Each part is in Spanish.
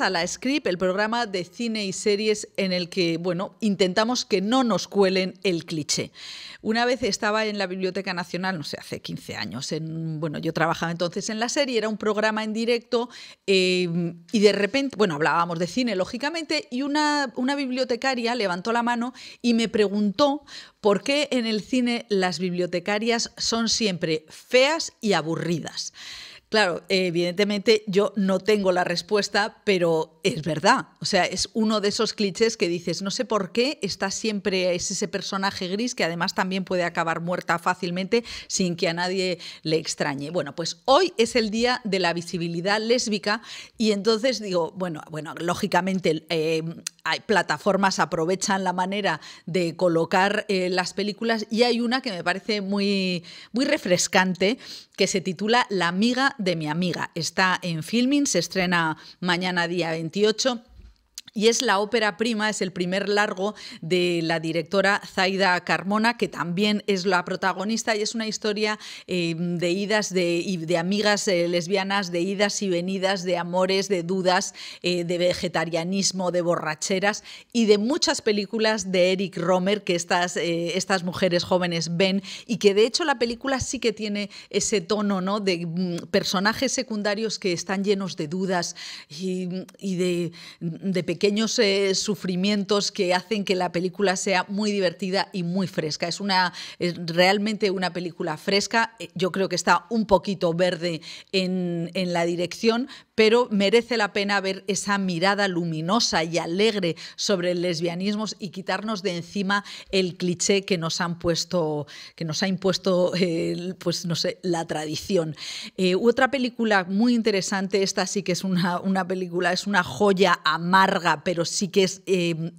a La Script, el programa de cine y series en el que, bueno, intentamos que no nos cuelen el cliché. Una vez estaba en la Biblioteca Nacional, no sé, hace 15 años, en, bueno, yo trabajaba entonces en la serie, era un programa en directo em, y de repente, bueno, hablábamos de cine, lógicamente, y una, una bibliotecaria levantó la mano y me preguntó por qué en el cine las bibliotecarias son siempre feas y aburridas. Claro, evidentemente yo no tengo la respuesta, pero es verdad. O sea, es uno de esos clichés que dices, no sé por qué, está siempre ese personaje gris que además también puede acabar muerta fácilmente sin que a nadie le extrañe. Bueno, pues hoy es el día de la visibilidad lésbica y entonces digo, bueno, bueno, lógicamente eh, hay plataformas aprovechan la manera de colocar eh, las películas y hay una que me parece muy, muy refrescante que se titula La amiga de mi amiga. Está en filming, se estrena mañana día 28 y es la ópera prima, es el primer largo de la directora Zaida Carmona, que también es la protagonista y es una historia em, de idas, de, de amigas eh, lesbianas, de idas y venidas, de amores, de dudas, eh, de vegetarianismo, de borracheras y de muchas películas de Eric Romer que estas, eh, estas mujeres jóvenes ven y que de hecho la película sí que tiene ese tono ¿no? de mm, personajes secundarios que están llenos de dudas y, de, de pequeños eh, sufrimientos que hacen que la película sea muy divertida y muy fresca. Es, una, realmente una película fresca. Eh, yo creo que está un poquito verde en, en la dirección, pero merece la pena ver esa mirada luminosa y alegre sobre el lesbianismo y quitarnos de encima el cliché que nos han puesto, que nos ha impuesto, eh, pues no sé, la tradición. Eh, otra película muy interesante, esta sí que es una, película, es una joya amarga, pero sí que es eh,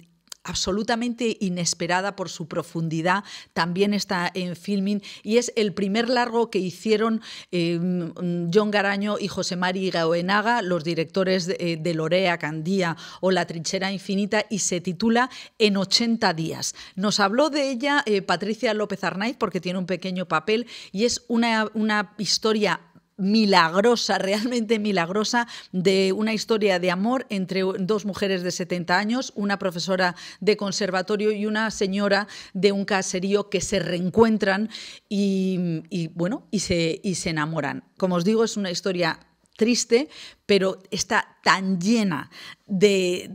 absolutamente inesperada por su profundidad, también está en filming y es el primer largo que hicieron em, John Garaño y José Mari Gaoenaga, los directores eh, de, Lorea, Candía o La Trinchera Infinita y se titula En 80 días. Nos habló de ella eh, Patricia López Arnaiz porque tiene un pequeño papel y es una, una historia milagrosa, realmente milagrosa, de una historia de amor entre dos mujeres de 70 años, una profesora de conservatorio y una señora de un caserío que se reencuentran y, y bueno, y se, y se enamoran. Como os digo, es una historia triste, pero está tan llena de,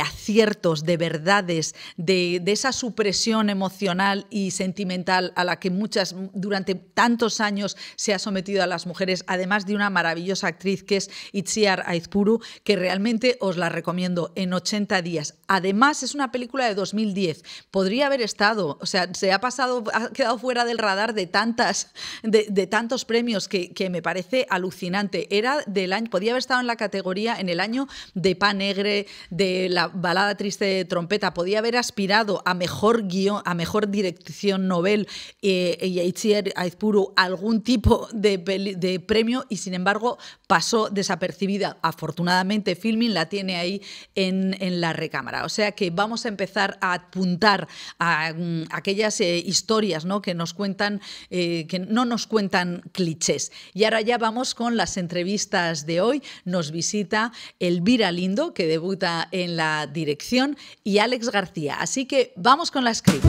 aciertos, de verdades, de, esa supresión emocional y sentimental a la que muchas durante tantos años se ha sometido a las mujeres, además de una maravillosa actriz que es Itziar Aizpuru, que realmente os la recomiendo en 80 días. Además, es una película de 2010. Podría haber estado, o sea, se ha pasado, ha quedado fuera del radar de tantas, de, tantos premios que, que me parece alucinante. Era del año, podía haber estado en la categoría en el año de pan negre, de la balada triste de trompeta, podía haber aspirado a mejor guión, a mejor dirección novel eh, y a er, algún tipo de, premio y sin embargo pasó desapercibida. Afortunadamente, Filmin la tiene ahí en, la recámara. O sea que vamos a empezar a apuntar a, mm, aquellas eh, historias ¿no? que nos cuentan, eh, que no nos cuentan clichés. Y ahora ya vamos con las entrevistas de hoy nos visita Elvira Lindo, que debuta en la dirección, y Alex García. Así que vamos con la script.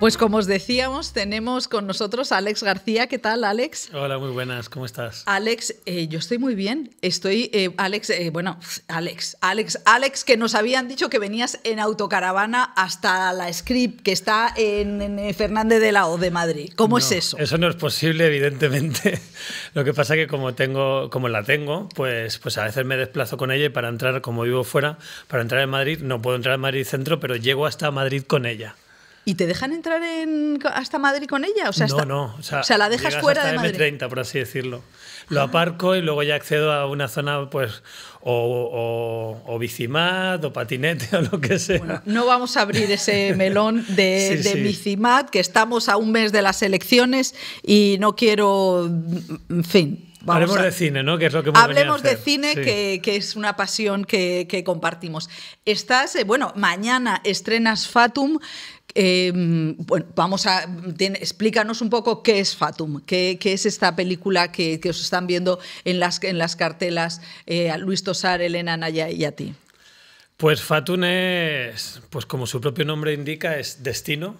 Pues como os decíamos, tenemos con nosotros a Alex García. ¿Qué tal, Alex? Hola, muy buenas, ¿cómo estás? Alex, eh, yo estoy muy bien. Estoy, eh, Alex, eh, bueno, Alex, Alex, Alex, que nos habían dicho que venías en autocaravana hasta la script que está en, Fernández de la O de Madrid. ¿Cómo es eso? Eso no es posible, evidentemente. Lo que pasa es que como tengo, como la tengo, pues, pues a veces me desplazo con ella y para entrar, como vivo fuera, para entrar en Madrid, no puedo entrar en Madrid centro, pero llego hasta Madrid con ella. ¿Y te dejan entrar en, hasta Madrid con ella? O sea, no, no. O sea, la dejas fuera de Madrid. M30, por así decirlo. Lo aparco y luego ya accedo a una zona, pues, o, o, o bicimat, o patinete, o lo que sea. no vamos a abrir ese melón de, bicimat, que estamos a un mes de las elecciones y no quiero. En fin, Hablemos de cine, ¿no? Que es lo que hablemos de cine, que, es una pasión que, compartimos. Estás, eh, bueno, mañana estrenas Fatum. Eh, vamos a. explícanos un poco qué es Fatum, qué, es esta película que, os están viendo en las, en las cartelas eh, a Luis Tosar, Elena Naya y a ti. Pues Fatum es, pues como su propio nombre indica, es destino.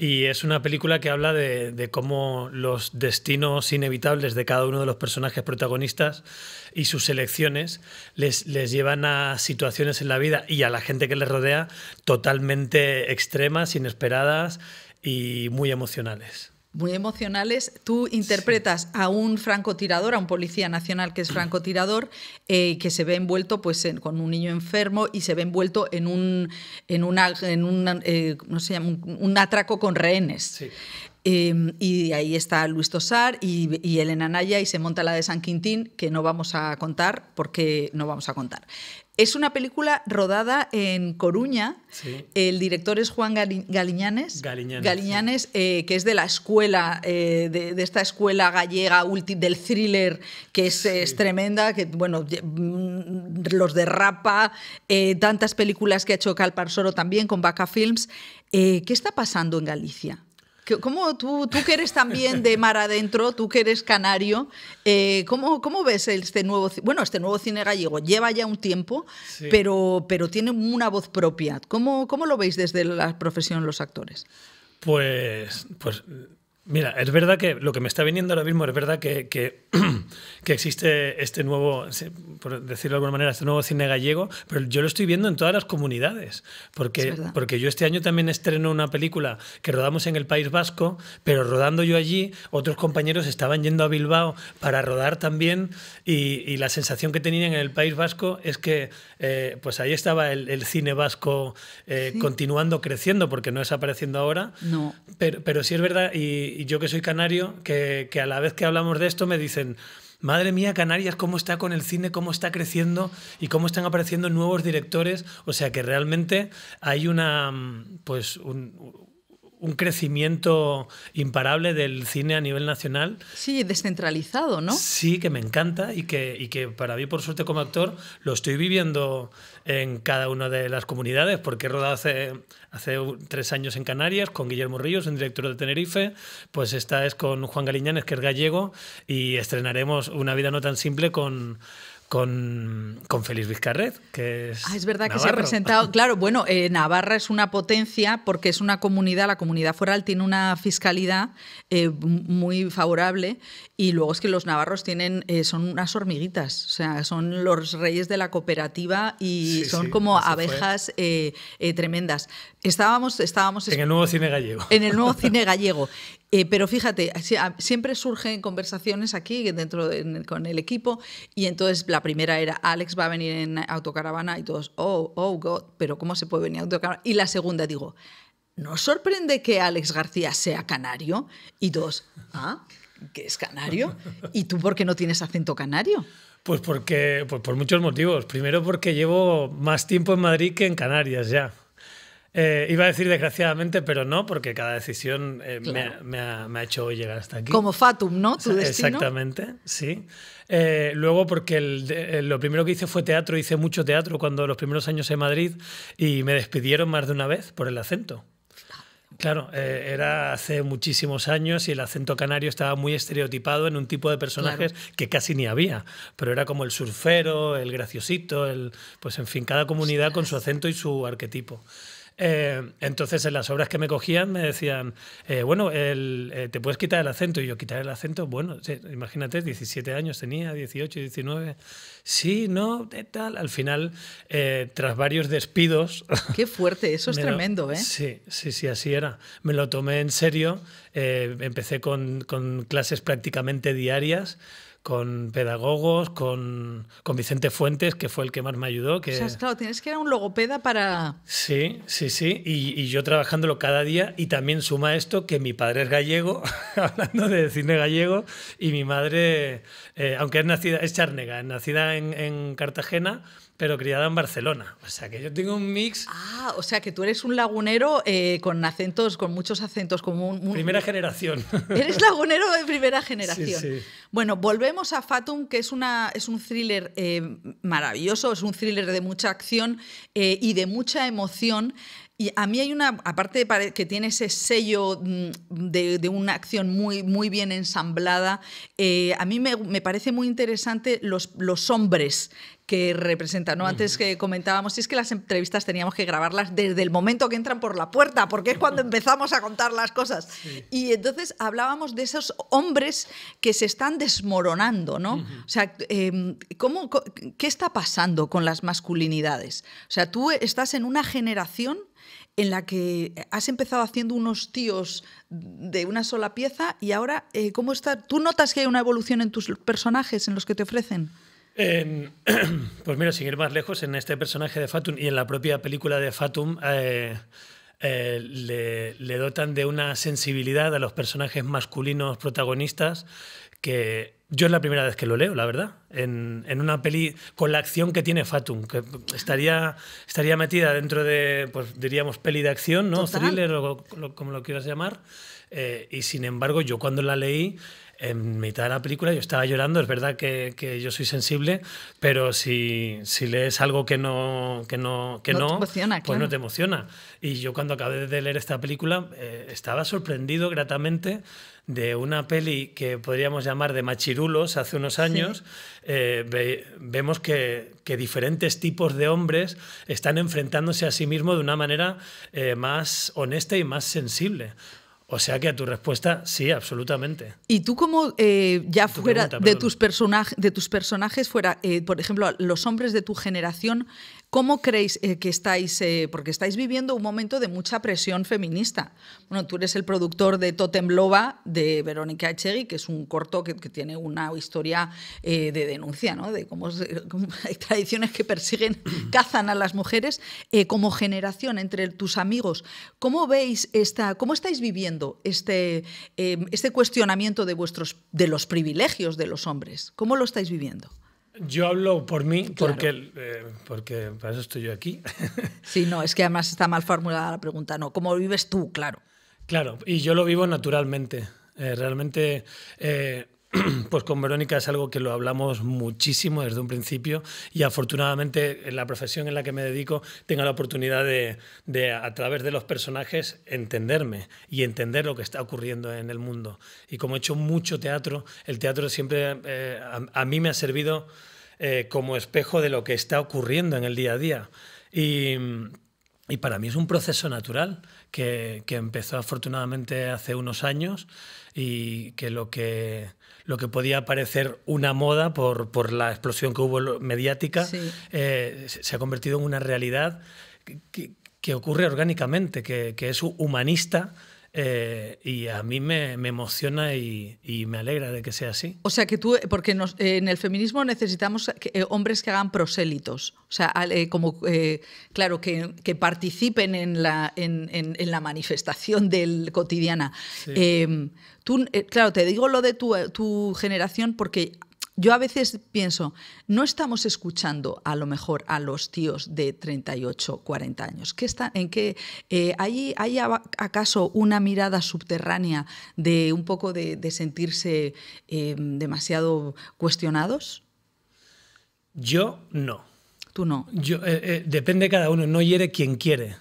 Y es una película que habla de, cómo los destinos inevitables de cada uno de los personajes protagonistas y sus elecciones les llevan a situaciones en la vida y a la gente que les rodea totalmente extremas, inesperadas y muy emocionales muy emocionales. Tú interpretas a un francotirador, a un policía nacional que es francotirador, eh, que se ve envuelto pues, con un niño enfermo y se ve envuelto en un, en eh, un, atraco con rehenes. Eh, y ahí está Luis Tosar y, y, Elena Naya y se monta la de San Quintín, que no vamos a contar porque no vamos a contar. Es una película rodada en Coruña. El director es Juan Galiñanes. Galiñanes, eh, que es de la escuela, eh, de, esta escuela gallega del thriller, que es, tremenda, que bueno, mm, los derrapa, eh, tantas películas que ha hecho Calparsoro también con Baca Films. ¿Qué está pasando en Galicia? ¿Cómo tú, tú que eres también de mar adentro, tú que eres canario, eh, ¿cómo, ves este nuevo, bueno, este nuevo cine gallego? Lleva ya un tiempo, pero, pero tiene una voz propia. ¿Cómo, ¿Cómo lo veis desde la profesión los actores? Pues, pues Mira, es verdad que lo que me está viniendo ahora mismo es verdad que, que, existe este nuevo, por decirlo de alguna manera, este nuevo cine gallego, pero yo lo estoy viendo en todas las comunidades, porque, porque yo este año también estreno una película que rodamos en el País Vasco, pero rodando yo allí, otros compañeros estaban yendo a Bilbao para rodar también y, la sensación que tenían en el País Vasco es que eh, pues ahí estaba el, cine vasco eh, continuando creciendo, porque no es apareciendo ahora, no. Pero, pero sí es verdad y y yo que soy canario, que, que a la vez que hablamos de esto me dicen, madre mía, Canarias, cómo está con el cine, cómo está creciendo y cómo están apareciendo nuevos directores. O sea que realmente hay una, mm, pues, un, un crecimiento imparable del cine a nivel nacional. Sí, descentralizado, ¿no? Sí, que me encanta y que, que para mí, por suerte como actor, lo estoy viviendo en cada una de las comunidades, porque he rodado hace, hace tres años en Canarias con Guillermo Ríos, un director de Tenerife, pues esta es con Juan Galiñanes, que es gallego, y estrenaremos Una vida no tan simple con con, con Félix Vizcarret, que es. Ah, es verdad que se ha presentado. Claro, bueno, eh, Navarra es una potencia porque es una comunidad, la comunidad foral tiene una fiscalidad eh, muy favorable y luego es que los navarros tienen, eh, son unas hormiguitas, o sea, son los reyes de la cooperativa y son como abejas eh, tremendas. Estábamos, estábamos. En el nuevo cine gallego. En el nuevo cine gallego. Eh, pero fíjate, ah, siempre surgen conversaciones aquí dentro con el equipo y entonces la primera era Alex va a venir en autocaravana y todos, oh, oh, God, pero ¿cómo se puede venir en autocaravana? Y la segunda digo, ¿no sorprende que Alex García sea canario? Y dos, ¿ah? ¿Qué es canario? ¿Y tú por qué no tienes acento canario? Pues porque pues por muchos motivos. Primero porque llevo más tiempo en Madrid que en Canarias ya. Eh, iba a decir desgraciadamente, pero no, porque cada decisión eh, me, ha, hecho llegar hasta aquí. Como Fatum, ¿no? Tu destino. Exactamente, sí. Eh, luego, porque lo primero que hice fue teatro, hice mucho teatro cuando los primeros años en Madrid y me despidieron más de una vez por el acento. Claro, era hace muchísimos años y el acento canario estaba muy estereotipado en un tipo de personajes que casi ni había, pero era como el surfero, el graciosito, el, pues en fin, cada comunidad con su acento y su arquetipo. Eh, entonces, en las obras que me cogían me decían, eh, bueno, eh, te puedes quitar el acento. Y yo, quitar el acento, bueno, imagínate, 17 años tenía, 18, 19. Sí, no, de tal. Al final, tras varios despidos. Qué fuerte, eso es tremendo, ¿eh? Sí, sí, sí, así era. Me lo tomé en serio. empecé con, con clases prácticamente diarias con pedagogos, con, Vicente Fuentes, que fue el que más me ayudó. Que... O claro, tienes que ir un logopeda para... Sí, sí, sí, y, yo trabajándolo cada día y también suma esto que mi padre es gallego, hablando de cine gallego, y mi madre, eh, aunque es nacida, es charnega, es nacida en Cartagena, pero criada en Barcelona. O sea que yo tengo un mix. Ah, o sea que tú eres un lagunero eh, con acentos, con muchos acentos, como un, Primera generación. Eres lagunero de primera generación. Bueno, volvemos a Fatum, que es, una, es un thriller eh, maravilloso, es un thriller de mucha acción eh, y de mucha emoción. Y a mí hay una, aparte de que tiene ese sello mm, de, una acción muy, muy bien ensamblada, a mí me, me, parece muy interesante los, los hombres que representa. ¿no? Antes que comentábamos, si es que las entrevistas teníamos que grabarlas desde el momento que entran por la puerta, porque es cuando empezamos a contar las cosas. Y entonces hablábamos de esos hombres que se están desmoronando, ¿no? sea, em, ¿qué está pasando con las masculinidades? O sea, tú estás en una generación en la que has empezado haciendo unos tíos de una sola pieza y ahora, eh, ¿cómo está? ¿Tú notas que hay una evolución en tus personajes, en los que te ofrecen? Em, pues mira, sin ir más lejos, en este personaje de Fatum y en la propia película de Fatum eh, eh, le, dotan de una sensibilidad a los personajes masculinos protagonistas que yo es la primera vez que lo leo, la verdad, en, una peli con la acción que tiene Fatum, que estaría, estaría metida dentro de, pues diríamos, peli de acción, ¿no? Thriller o como lo quieras llamar. Eh, y sin embargo, yo cuando la leí en mitad de la película yo estaba llorando, es verdad que, yo soy sensible, pero si, si lees algo que no, que no, que no, te emociona, pues no te emociona. Y yo cuando acabé de leer esta película eh, estaba sorprendido gratamente de una peli que podríamos llamar de machirulos hace unos años, eh, vemos que, diferentes tipos de hombres están enfrentándose a sí mismos de una manera eh, más honesta y más sensible. O sea que a tu respuesta, sí, absolutamente. Y tú como eh, ya fuera de, tus personajes, de tus personajes, fuera, eh, por ejemplo, los hombres de tu generación, ¿Cómo creéis eh, que estáis, eh, porque estáis viviendo un momento de mucha presión feminista? Bueno, tú eres el productor de Totem Loba de Verónica Echegui, que es un corto que, tiene una historia eh, de denuncia, ¿no? De cómo, hay tradiciones que persiguen, cazan a las mujeres como generación entre tus amigos. ¿Cómo veis esta, cómo estáis viviendo este, em, este cuestionamiento de vuestros, de los privilegios de los hombres? ¿Cómo lo estáis viviendo? Yo hablo por mí porque, eh, porque para eso estoy yo aquí. Sí, no, es que además está mal formulada la pregunta, ¿no? ¿Cómo vives tú? Claro. Claro, y yo lo vivo naturalmente. Eh, realmente eh, Pues con Verónica es algo que lo hablamos muchísimo desde un principio y afortunadamente en la profesión en la que me dedico tengo la oportunidad de, a través de los personajes entenderme y entender lo que está ocurriendo en el mundo. Y como he hecho mucho teatro, el teatro siempre eh, a, mí me ha servido eh, como espejo de lo que está ocurriendo en el día a día. Y, para mí es un proceso natural que empezó afortunadamente hace unos años y que lo que lo que podía parecer una moda por, por la explosión que hubo mediática, eh, se ha convertido en una realidad que, ocurre orgánicamente, que, que es humanista eh, y a mí me, emociona y, me alegra de que sea así. O sea, que tú, eh, porque eh, en el feminismo necesitamos hombres que hagan prosélitos, o sea, como, claro, que, participen en la, en, la manifestación del cotidiana. Em, tú, claro, te digo lo de tu, tu generación porque yo a veces pienso, no estamos escuchando a lo mejor a los tíos de 38, 40 años. ¿Qué está, ¿En qué? Eh, ¿hay, acaso una mirada subterránea de un poco de, sentirse em, demasiado cuestionados? Yo no. Tú no. Yo, eh, eh, depende de cada uno, no hiere quien quiere.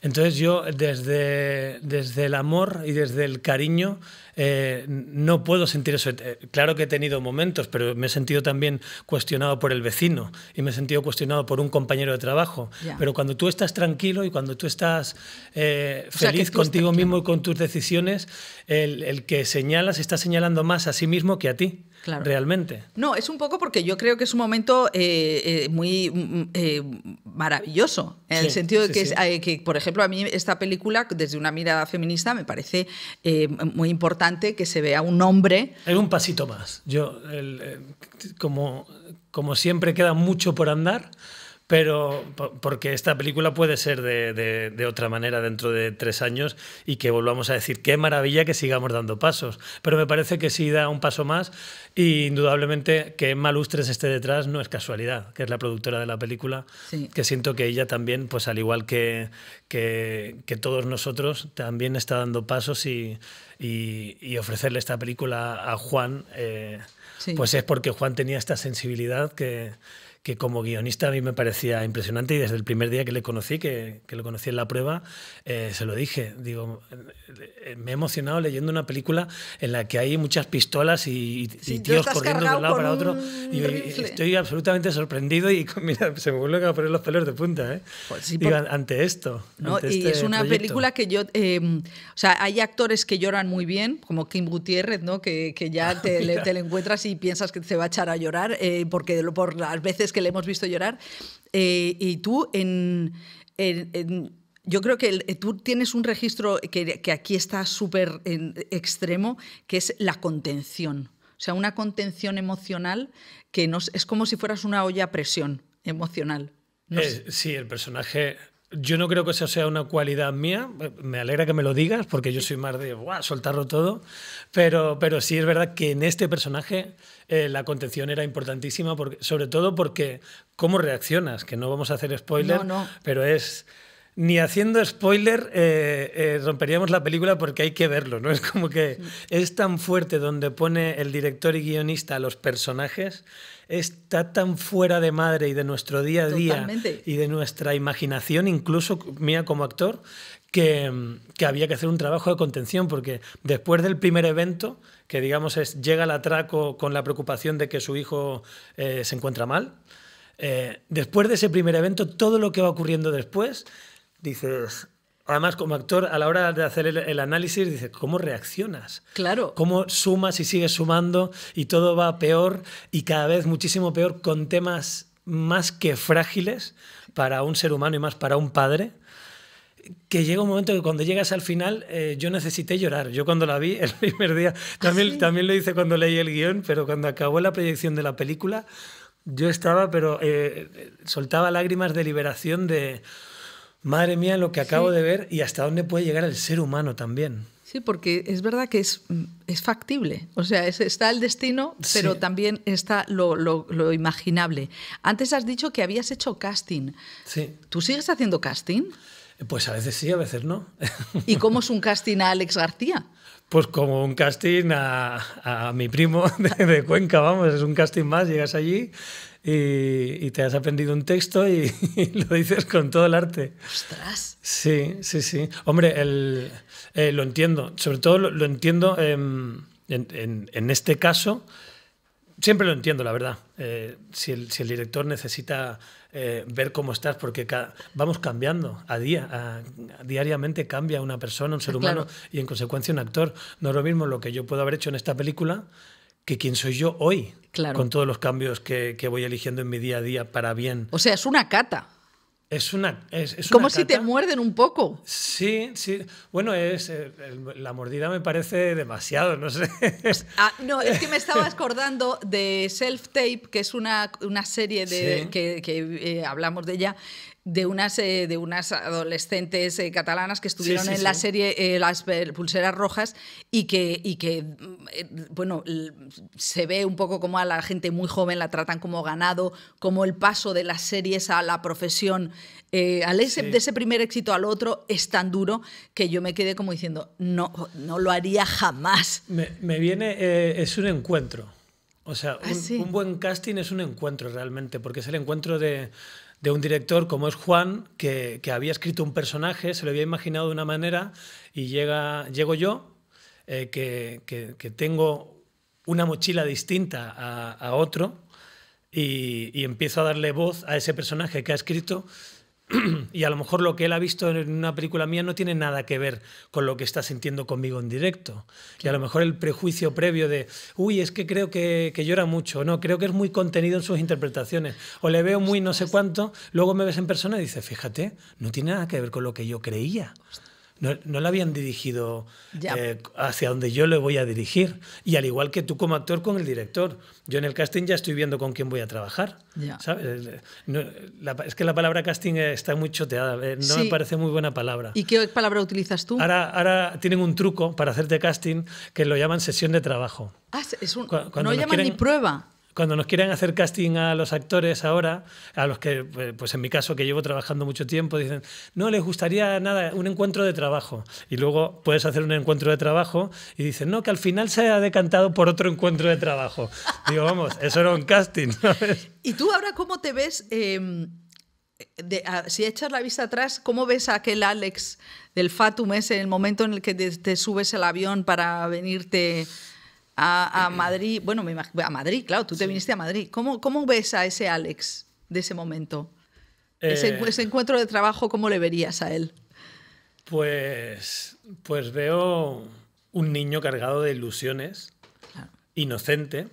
Entonces yo desde, desde el amor y desde el cariño eh, no puedo sentir eso. Eh, claro que he tenido momentos, pero me he sentido también cuestionado por el vecino y me he sentido cuestionado por un compañero de trabajo. Pero cuando tú estás tranquilo y cuando tú estás eh, feliz contigo mismo y con tus decisiones, el, el que señalas está señalando más a sí mismo que a ti. Realmente. No, es un poco porque yo creo que es un momento eh, eh, muy mm, eh, maravilloso, en el sentido de que, que, por ejemplo, a mí esta película, desde una mirada feminista, me parece muy importante que se vea un hombre. Hay un pasito más. Yo, como, como siempre queda mucho por andar, pero porque esta película puede ser de, otra manera dentro de tres años y que volvamos a decir qué maravilla que sigamos dando pasos. Pero me parece que sí da un paso más y indudablemente que Malustres esté detrás no es casualidad, que es la productora de la película, que siento que ella también, pues al igual que, que, todos nosotros, también está dando pasos y, y, ofrecerle esta película a Juan, eh, pues es porque Juan tenía esta sensibilidad que que como guionista a mí me parecía impresionante y desde el primer día que le conocí, que, que lo conocí en la prueba, eh, se lo dije. Digo, me he emocionado leyendo una película en la que hay muchas pistolas y, tíos corriendo de un lado para otro. Y, estoy absolutamente sorprendido y se me vuelven a poner los pelos de punta, ¿eh? Pues ante esto. y este es una película que yo... Eh, o sea, hay actores que lloran muy bien, como Kim Gutiérrez, ¿no? Que, que ya te, le, encuentras y piensas que se va a echar a llorar eh, porque por las veces que le hemos visto llorar. Eh, y tú en, yo creo que eh, tú tienes un registro que, aquí está súper extremo, que es la contención. O sea, una contención emocional que es como si fueras una olla a presión emocional. Eh, sí, el personaje yo no creo que eso sea una cualidad mía, me alegra que me lo digas porque yo soy más de soltarlo todo, pero, pero sí es verdad que en este personaje eh, la contención era importantísima, porque, sobre todo porque cómo reaccionas, que no vamos a hacer spoiler, pero es ni haciendo spoiler eh, eh, romperíamos la película porque hay que verlo, ¿no? Es como que es tan fuerte donde pone el director y guionista a los personajes está tan fuera de madre y de nuestro día a día y de nuestra imaginación, incluso mía como actor, que, había que hacer un trabajo de contención, porque después del primer evento, que digamos es llega el atraco con la preocupación de que su hijo eh, se encuentra mal, eh, después de ese primer evento, todo lo que va ocurriendo después, dices, además como actor, a la hora de hacer el, análisis, dices, ¿cómo reaccionas? Claro. ¿Cómo sumas y sigues sumando y todo va peor y cada vez muchísimo peor con temas más que frágiles para un ser humano y más para un padre? que llega un momento que cuando llegas al final eh, yo necesité llorar. Yo cuando la vi el primer día, ah, también, también lo hice cuando leí el guión, pero cuando acabó la proyección de la película, yo estaba, pero eh, soltaba lágrimas de liberación de, madre mía lo que acabo de ver y hasta dónde puede llegar el ser humano también. Sí, porque es verdad que es, mm, es factible. O sea, está el destino, pero también está lo, imaginable. Antes has dicho que habías hecho casting. Sí. ¿Tú sigues haciendo casting? Eh, pues a veces sí, a veces no. ¿Y cómo es un casting a Alex García? Pues como un casting a, a mi primo de Cuenca, vamos, es un casting más, llegas allí, y, te has aprendido un texto y, lo dices con todo el arte. ¡Ostras! Sí, sí, sí. Hombre, el, eh, lo entiendo. Sobre todo lo, entiendo em, en, en, este caso. Siempre lo entiendo, la verdad. Eh, si, el, si, el, director necesita eh, ver cómo estás, porque vamos cambiando a día, diariamente cambia una persona, un ser humano y en consecuencia un actor. No es lo mismo lo que yo puedo haber hecho en esta película que quién soy yo hoy. Con todos los cambios que, voy eligiendo en mi día a día para bien. O sea, es una cata. Es una. Es, Como si te muerden un poco. Sí, sí. Bueno, es, eh, la mordida me parece demasiado, no sé. Pues, ah, no, es que me estaba acordando de Self Tape, que es una, serie de, que, eh, hablamos de ella, de unas, eh, de unas adolescentes eh, catalanas que estuvieron en la serie eh, Las Pulseras Rojas y que, y que bueno, se ve un poco como a la gente muy joven la tratan como ganado, como el paso de las series a la profesión, al de ese primer éxito al otro es tan duro que yo me quedé como diciendo, no, no lo haría jamás. Me, viene, es un encuentro. O sea, ah, un buen casting es un encuentro realmente, porque es el encuentro de de un director como es Juan, que, había escrito un personaje, se lo había imaginado de una manera, y llega, llego yo, eh, que, que, tengo una mochila distinta a, otro, y, y, empiezo a darle voz a ese personaje que ha escrito y a lo mejor lo que él ha visto en una película mía no tiene nada que ver con lo que está sintiendo conmigo en directo. Y a lo mejor el prejuicio previo de, uy, es que creo que, llora mucho, no, creo que es muy contenido en sus interpretaciones, o le veo muy no sé cuánto, luego me ves en persona y dices, fíjate, no tiene nada que ver con lo que yo creía no, no la habían dirigido eh, hacia donde yo le voy a dirigir. Y al igual que tú como actor con el director. Yo en el casting ya estoy viendo con quién voy a trabajar. Eh, es que la palabra casting está muy choteada, eh, no me parece muy buena palabra. ¿Y qué palabra utilizas tú? Ahora, tienen un truco para hacerte casting que lo llaman sesión de trabajo. Ah, no llaman ni prueba cuando nos quieren hacer casting a los actores ahora, a los que, pues, pues en mi caso, que llevo trabajando mucho tiempo, dicen, no les gustaría nada, un encuentro de trabajo. Y luego puedes hacer un encuentro de trabajo y dicen, no, que al final se ha decantado por otro encuentro de trabajo. Digo, vamos, eso era un casting. ¿Y tú ahora cómo te ves? Em, si echas la vista atrás, ¿cómo ves a aquel Alex del Fatum ese, el momento en el que te, te subes el avión para venirte a, Madrid. Bueno, me a Madrid, claro, tú te viniste a Madrid. ¿Cómo, ves a ese Alex de ese momento? Eh, ese, encuentro de trabajo, ¿cómo le verías a él? Pues, pues veo un niño cargado de ilusiones, inocente,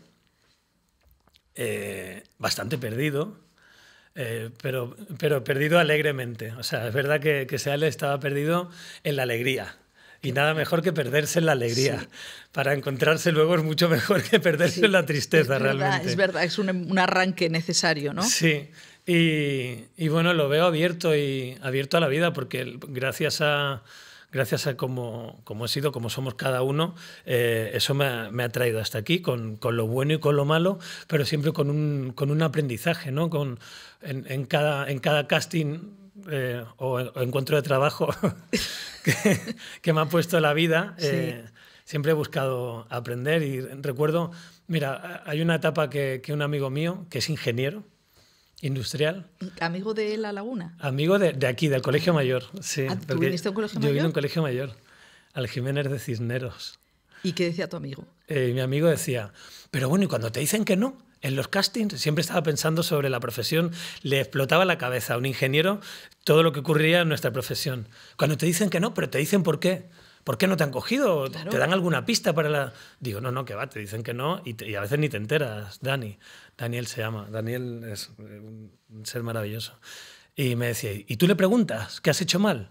eh, bastante perdido, eh, pero, pero perdido alegremente. O sea, es verdad que, que Alex estaba perdido en la alegría. Y nada mejor que perderse en la alegría. Para encontrarse luego es mucho mejor que perderse en la tristeza, realmente. Es verdad, es un, em, un arranque necesario, ¿no? Sí. Y, y, bueno, lo veo abierto y abierto a la vida, porque gracias a gracias a cómo, cómo he sido, cómo somos cada uno, eh, eso me ha, traído hasta aquí, con, con, lo bueno y con lo malo, pero siempre con un, con un aprendizaje, ¿no? Con, en, en, cada, en cada casting eh, o, encuentro de trabajo que, me ha puesto la vida, eh, siempre he buscado aprender y recuerdo, mira, hay una etapa que, un amigo mío, que es ingeniero, industrial. ¿Amigo de La Laguna? Amigo de, aquí, del Colegio ah. Mayor. Sí, ah, un colegio yo mayor? Yo vine a un colegio mayor, al Jiménez de Cisneros. ¿Y qué decía tu amigo? Eh, mi amigo decía, pero bueno, y cuando te dicen que no, en los castings siempre estaba pensando sobre la profesión, le explotaba la cabeza a un ingeniero todo lo que ocurría en nuestra profesión. Cuando te dicen que no, pero te dicen por qué. ¿Por qué no te han cogido? ¿Te dan alguna pista para la...? Digo, no, no, que va, te dicen que no y, y a veces ni te enteras, Dani. Daniel se llama, Daniel es eh, un ser maravilloso. Y me decía, ¿y tú le preguntas qué has hecho mal?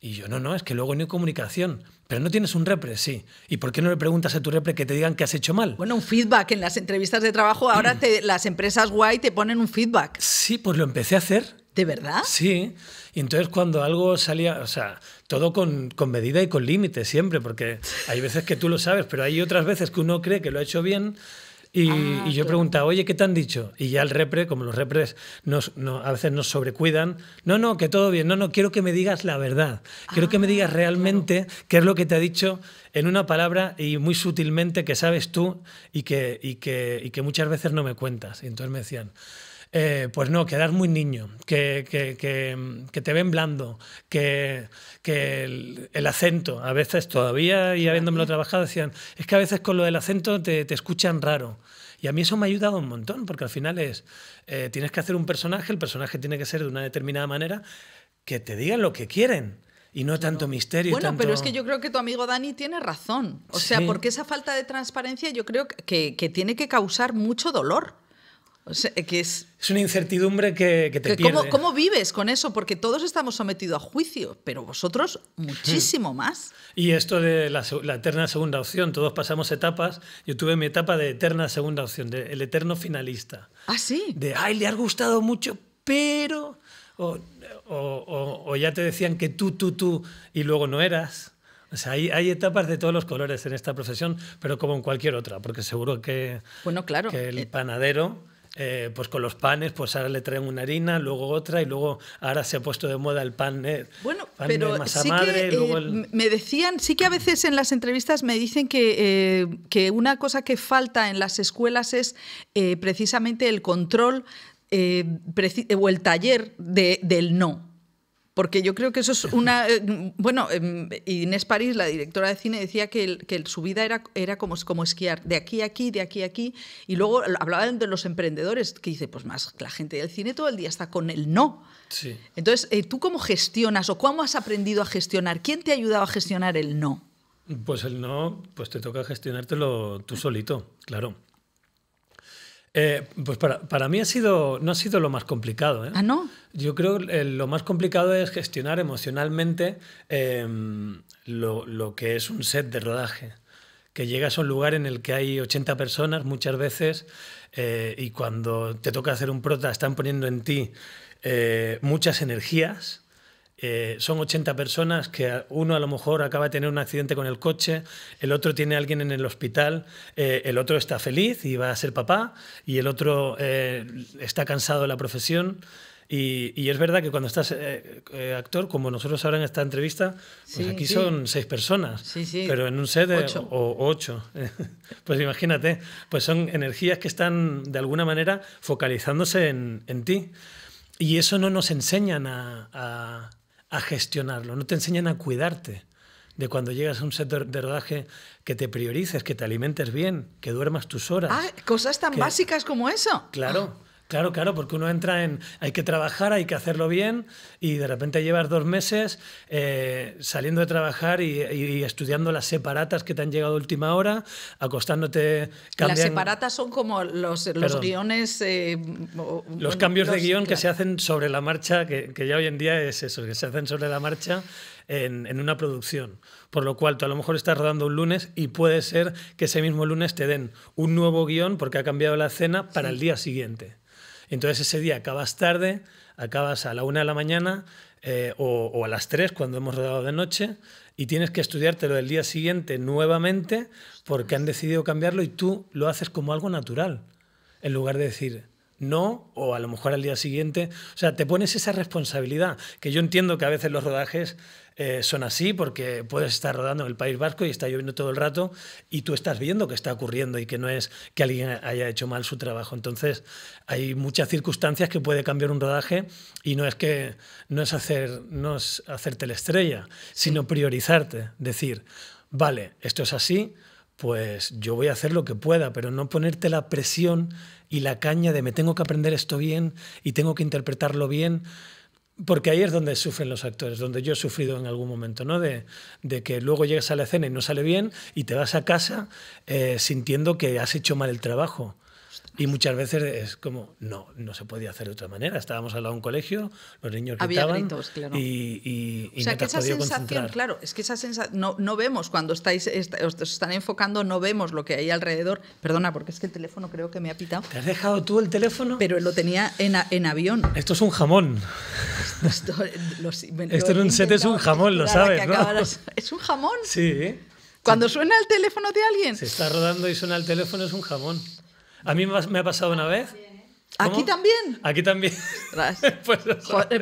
Y yo, no, no, es que luego no hay comunicación. Pero no tienes un repre, sí. ¿Y por qué no le preguntas a tu repre que te digan que has hecho mal? Bueno, un feedback en las entrevistas de trabajo. Ahora las empresas guay te ponen un feedback. Sí, pues lo empecé a hacer. ¿De verdad? Sí. Y entonces cuando algo salía, o sea, todo con, con medida y con límite siempre, porque hay veces que tú lo sabes, pero hay otras veces que uno cree que lo ha hecho bien Ah, y, yo preguntaba, oye, ¿qué te han dicho? Y ya el repre, como los repres a veces nos sobrecuidan, no, no, que todo bien, no, no, quiero que me digas la verdad, quiero que me ah, digas realmente qué es lo que te ha dicho en una palabra y muy sutilmente que sabes tú y que, y que muchas veces no me cuentas. Y entonces me decían, eh, pues no, quedar muy niño, que, te ven blando, que, el, el, acento, a veces todavía, y habiéndomelo trabajado, decían, es que a veces con lo del acento te, te escuchan raro. Y a mí eso me ha ayudado un montón, porque al final es, eh, tienes que hacer un personaje, el personaje tiene que ser de una determinada manera, que te digan lo que quieren. Y no tanto misterio. Bueno, pero es que yo creo que tu amigo Dani tiene razón. O sea, porque esa falta de transparencia yo creo que, que tiene que causar mucho dolor. Eh, es, una incertidumbre que, te Cómo, vives con eso? Porque todos estamos sometidos a juicio, pero vosotros hmm. muchísimo más. Y esto de la, eterna segunda opción, todos pasamos etapas. Yo tuve mi etapa de eterna segunda opción, de el eterno finalista. Ah, sí. De, ay, le has gustado mucho, pero... O, ya te decían que tú, tú, tú, y luego no eras. O sea, hay, hay, etapas de todos los colores en esta profesión, pero como en cualquier otra, porque seguro que, bueno, claro. que el eh, panadero eh, pues con los panes, pues ahora le traen una harina, luego otra, y luego ahora se ha puesto de moda el pan. Eh, pan de masa madre, eh, me decían, sí que a veces en las entrevistas me dicen que, una cosa que falta en las escuelas es precisamente el control o el taller del no porque yo creo que eso es una... Eh, bueno, em, Inés París, la directora de cine, decía que, su vida era, era como, como esquiar, de aquí a aquí, de aquí a aquí, y luego hablaba de los emprendedores, que dice, pues más, la gente del cine todo el día está con el no. Sí. Entonces, eh, ¿tú cómo gestionas o cómo has aprendido a gestionar? ¿Quién te ha ayudado a gestionar el no? Pues el no, pues te toca gestionártelo tú solito, claro. Eh, pues para, mí ha sido, no ha sido lo más complicado. ¿eh? ¿Ah, Yo creo que eh, lo más complicado es gestionar emocionalmente em, lo, lo, que es un set de rodaje. Que llegas a un lugar en el que hay 80 personas muchas veces y cuando te toca hacer un prota están poniendo en ti muchas energías eh, son 80 personas que uno a lo mejor acaba de tener un accidente con el coche, el otro tiene a alguien en el hospital, eh, el otro está feliz y va a ser papá, y el otro eh, está cansado de la profesión. Y, es verdad que cuando estás actor, como nosotros ahora en esta entrevista, pues aquí son seis personas, pero en un set de ocho. O, ocho. pues imagínate, pues son energías que están de alguna manera focalizándose en, en ti. Y eso no nos enseñan a, a gestionarlo, no te enseñan a cuidarte de cuando llegas a un set de rodaje que te priorices, que te alimentes bien, que duermas tus horas. Ah, cosas tan básicas como eso. Claro. Ah. Claro, claro, porque uno entra en, hay que trabajar, hay que hacerlo bien y de repente llevas dos meses eh, saliendo de trabajar y, estudiando las separatas que te han llegado a última hora, acostándote... Las separatas son como los, guiones... Eh, los cambios de guión que se hacen sobre la marcha, que, ya hoy en día es eso, que se hacen sobre la marcha en, una producción por lo cual tú a lo mejor estás rodando un lunes y puede ser que ese mismo lunes te den un nuevo guión porque ha cambiado la escena para el día siguiente. Entonces ese día acabas tarde, acabas a la una de la mañana eh, o, a las tres cuando hemos rodado de noche y tienes que estudiártelo del día siguiente nuevamente porque han decidido cambiarlo y tú lo haces como algo natural en lugar de decir no o a lo mejor al día siguiente. O sea, te pones esa responsabilidad que yo entiendo que a veces los rodajes eh, son así porque puedes estar rodando en el País Vasco y está lloviendo todo el rato y tú estás viendo que está ocurriendo y que no es que alguien haya hecho mal su trabajo. Entonces hay muchas circunstancias que puede cambiar un rodaje y no es que no es hacer no es hacerte la estrella, sino priorizarte, decir, vale, esto es así, pues yo voy a hacer lo que pueda, pero no ponerte la presión y la caña de me tengo que aprender esto bien y tengo que interpretarlo bien. Porque ahí es donde sufren los actores, donde yo he sufrido en algún momento, ¿no? De, que luego llegas a la escena y no sale bien y te vas a casa eh, sintiendo que has hecho mal el trabajo. Y muchas veces es como, no, no se podía hacer de otra manera. Estábamos al lado de un colegio, los niños gritaban. claro. Y, o sea, que esa sensación, claro, es que esa sensación, no, vemos cuando estáis, os están enfocando, no vemos lo que hay alrededor. Perdona, porque es que el teléfono creo que me ha pitado. ¿Te has dejado tú el teléfono? Pero lo tenía en, en avión. Esto es un jamón. Eh, Esto, en un set es un jamón, lo sabes, ¿Es un jamón? Sí. Cuando suena el teléfono de alguien. Se está rodando y suena el teléfono, es un jamón. A mí me ha pasado una vez. ¿eh? ¿Aquí también? Aquí también. Pues,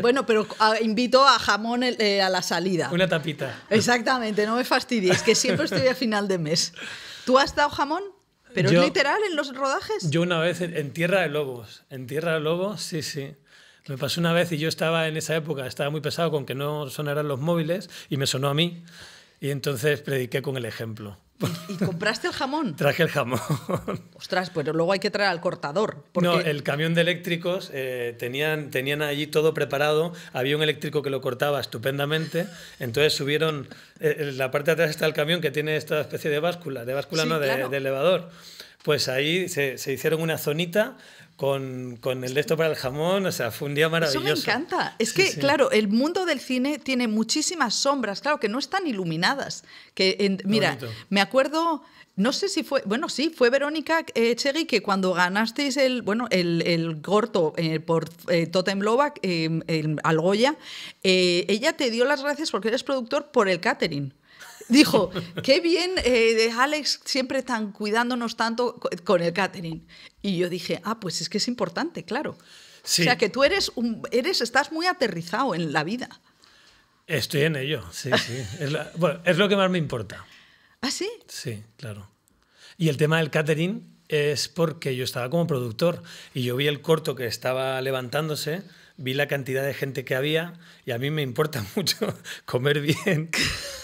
bueno, pero ah, invito a jamón eh, eh, a la salida. Una tapita. Exactamente, no me fastidies, que siempre estoy a final de mes. ¿Tú has dado jamón? ¿Pero es literal en los rodajes? Yo una vez en, Tierra de Lobos. En Tierra de Lobos, sí, sí. Me pasó una vez y yo estaba en esa época, estaba muy pesado con que no sonaran los móviles y me sonó a mí. Y entonces prediqué con el ejemplo. ¿Y, compraste el jamón? Traje el jamón. Ostras, pero luego hay que traer al cortador. No, el camión de eléctricos eh, tenían, tenían allí todo preparado. Había un eléctrico que lo cortaba estupendamente. Entonces subieron. Eh, eh, la parte de atrás está el camión que tiene esta especie de báscula, de báscula no, de, elevador pues ahí se, hicieron una zonita con, con, el de esto para el jamón, o sea, fue un día maravilloso. Eso me encanta. Es que, claro, el mundo del cine tiene muchísimas sombras, claro, que no están iluminadas. Que mira, me acuerdo, no sé si fue, bueno, sí, fue Verónica eh, Echegui que cuando ganasteis el, bueno, el, el corto eh, por eh, Totem Lobak, al Goya, ella te dio las gracias porque eres productor por el catering dijo, qué bien, de eh, Alex siempre están cuidándonos tanto con el catering. Y yo dije, ah, pues es que es importante, claro. O sea, que tú eres, eres, estás muy aterrizado en la vida. Estoy en ello, sí, sí. es, es lo que más me importa. ¿Ah, sí? Sí, claro. Y el tema del catering es porque yo estaba como productor y yo vi el corto que estaba levantándose vi la cantidad de gente que había y a mí me importa mucho comer bien.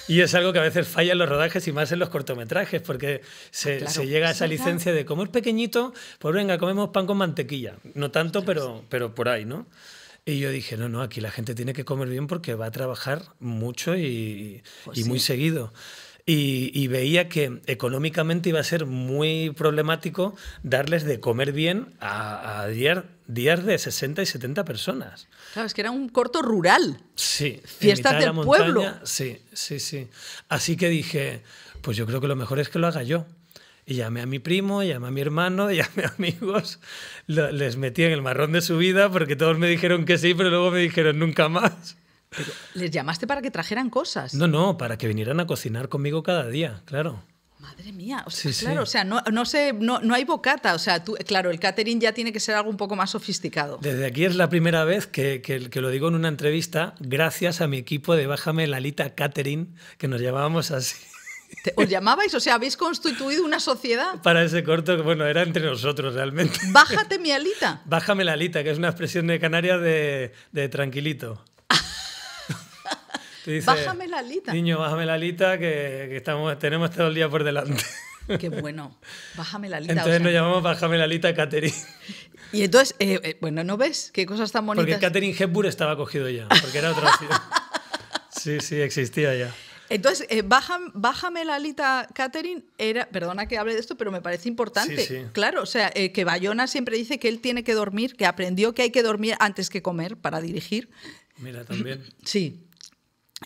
Y es algo que a veces falla en los rodajes y más en los cortometrajes, porque se, ah, llega a esa licencia de comer pequeñito, pues venga, comemos pan con mantequilla. No tanto, pero, pero por ahí, ¿no? Y yo dije, no, no, aquí la gente tiene que comer bien porque va a trabajar mucho y, pues muy seguido y, veía que económicamente iba a ser muy problemático darles de comer bien a, días, de 60 y 70 personas. Claro, es que era un corto rural. Sí. Fiestas del pueblo. Sí, sí, sí. Así que dije, pues yo creo que lo mejor es que lo haga yo. Y llamé a mi primo, llamé a mi hermano, llamé a amigos, les metí en el marrón de su vida porque todos me dijeron que sí, pero luego me dijeron nunca más les llamaste para que trajeran cosas. No, no, para que vinieran a cocinar conmigo cada día, claro. Madre mía, o sea, claro, o sea, no, hay bocata, o sea, claro, el catering ya tiene que ser algo un poco más sofisticado. Desde aquí es la primera vez que, lo digo en una entrevista, gracias a mi equipo de Bájame la Lita Catering, que nos llamábamos así. ¿Os llamabais? O sea, habéis constituido una sociedad. Para ese corto, bueno, era entre nosotros realmente. Bájate mi alita. Bájame la alita, que es una expresión de Canarias de tranquilito bájame la lita, Niño, bájame la lita que, estamos, tenemos todo el día por delante. Qué bueno, bájame la lita. Entonces nos llamamos bájame la lita, Catherine. Y entonces, eh, eh, bueno, ¿no ves qué cosas tan bonitas? Porque Catherine Hepburn estaba cogido ya, porque era otra ciudad. Sí, sí, existía ya. Entonces, eh, bájame, la lita, Catherine, era, perdona que hable de esto, pero me parece importante. Sí, Claro, o sea, que Bayona siempre dice que él tiene que dormir, que aprendió que hay que dormir antes que comer para dirigir. Mira, también. Sí.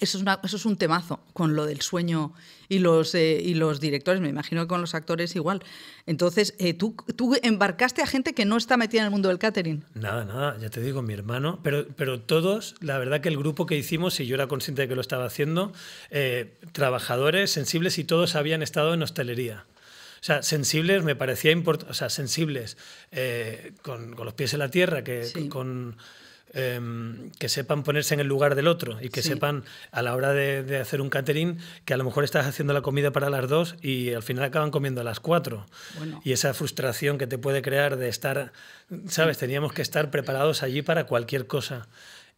Eso es, un temazo con lo del sueño y los, eh, y los directores, me imagino que con los actores igual. Entonces, eh, ¿tú, ¿tú, embarcaste a gente que no está metida en el mundo del catering. Nada, nada, ya te digo, mi hermano, pero, pero todos, la verdad que el grupo que hicimos, y yo era consciente de que lo estaba haciendo, eh, trabajadores, sensibles y todos habían estado en hostelería. O sea, sensibles me parecía importante, o sea, sensibles, con, los pies en la tierra, que con Em, que sepan ponerse en el lugar del otro y que sepan a la hora de, hacer un catering que a lo mejor estás haciendo la comida para las dos y al final acaban comiendo a las cuatro. Y esa frustración que te puede crear de estar, ¿sabes? Teníamos que estar preparados allí para cualquier cosa.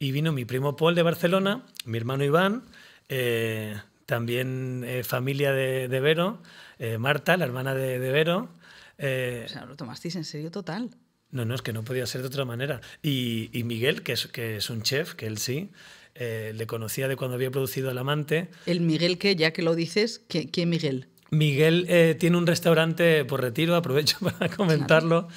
Y vino mi primo Paul de Barcelona, mi hermano Iván, eh, también eh, familia de, de Vero, eh, Marta, la hermana de, de Vero. o sea, lo tomasteis en serio total. No, no, es que no podía ser de otra manera. Y, Miguel, que es, que es un chef, que él sí, eh, le conocía de cuando había producido El Amante. El Miguel qué? ya que lo dices, ¿qué, Miguel? Miguel eh, tiene un restaurante por retiro, aprovecho para comentarlo.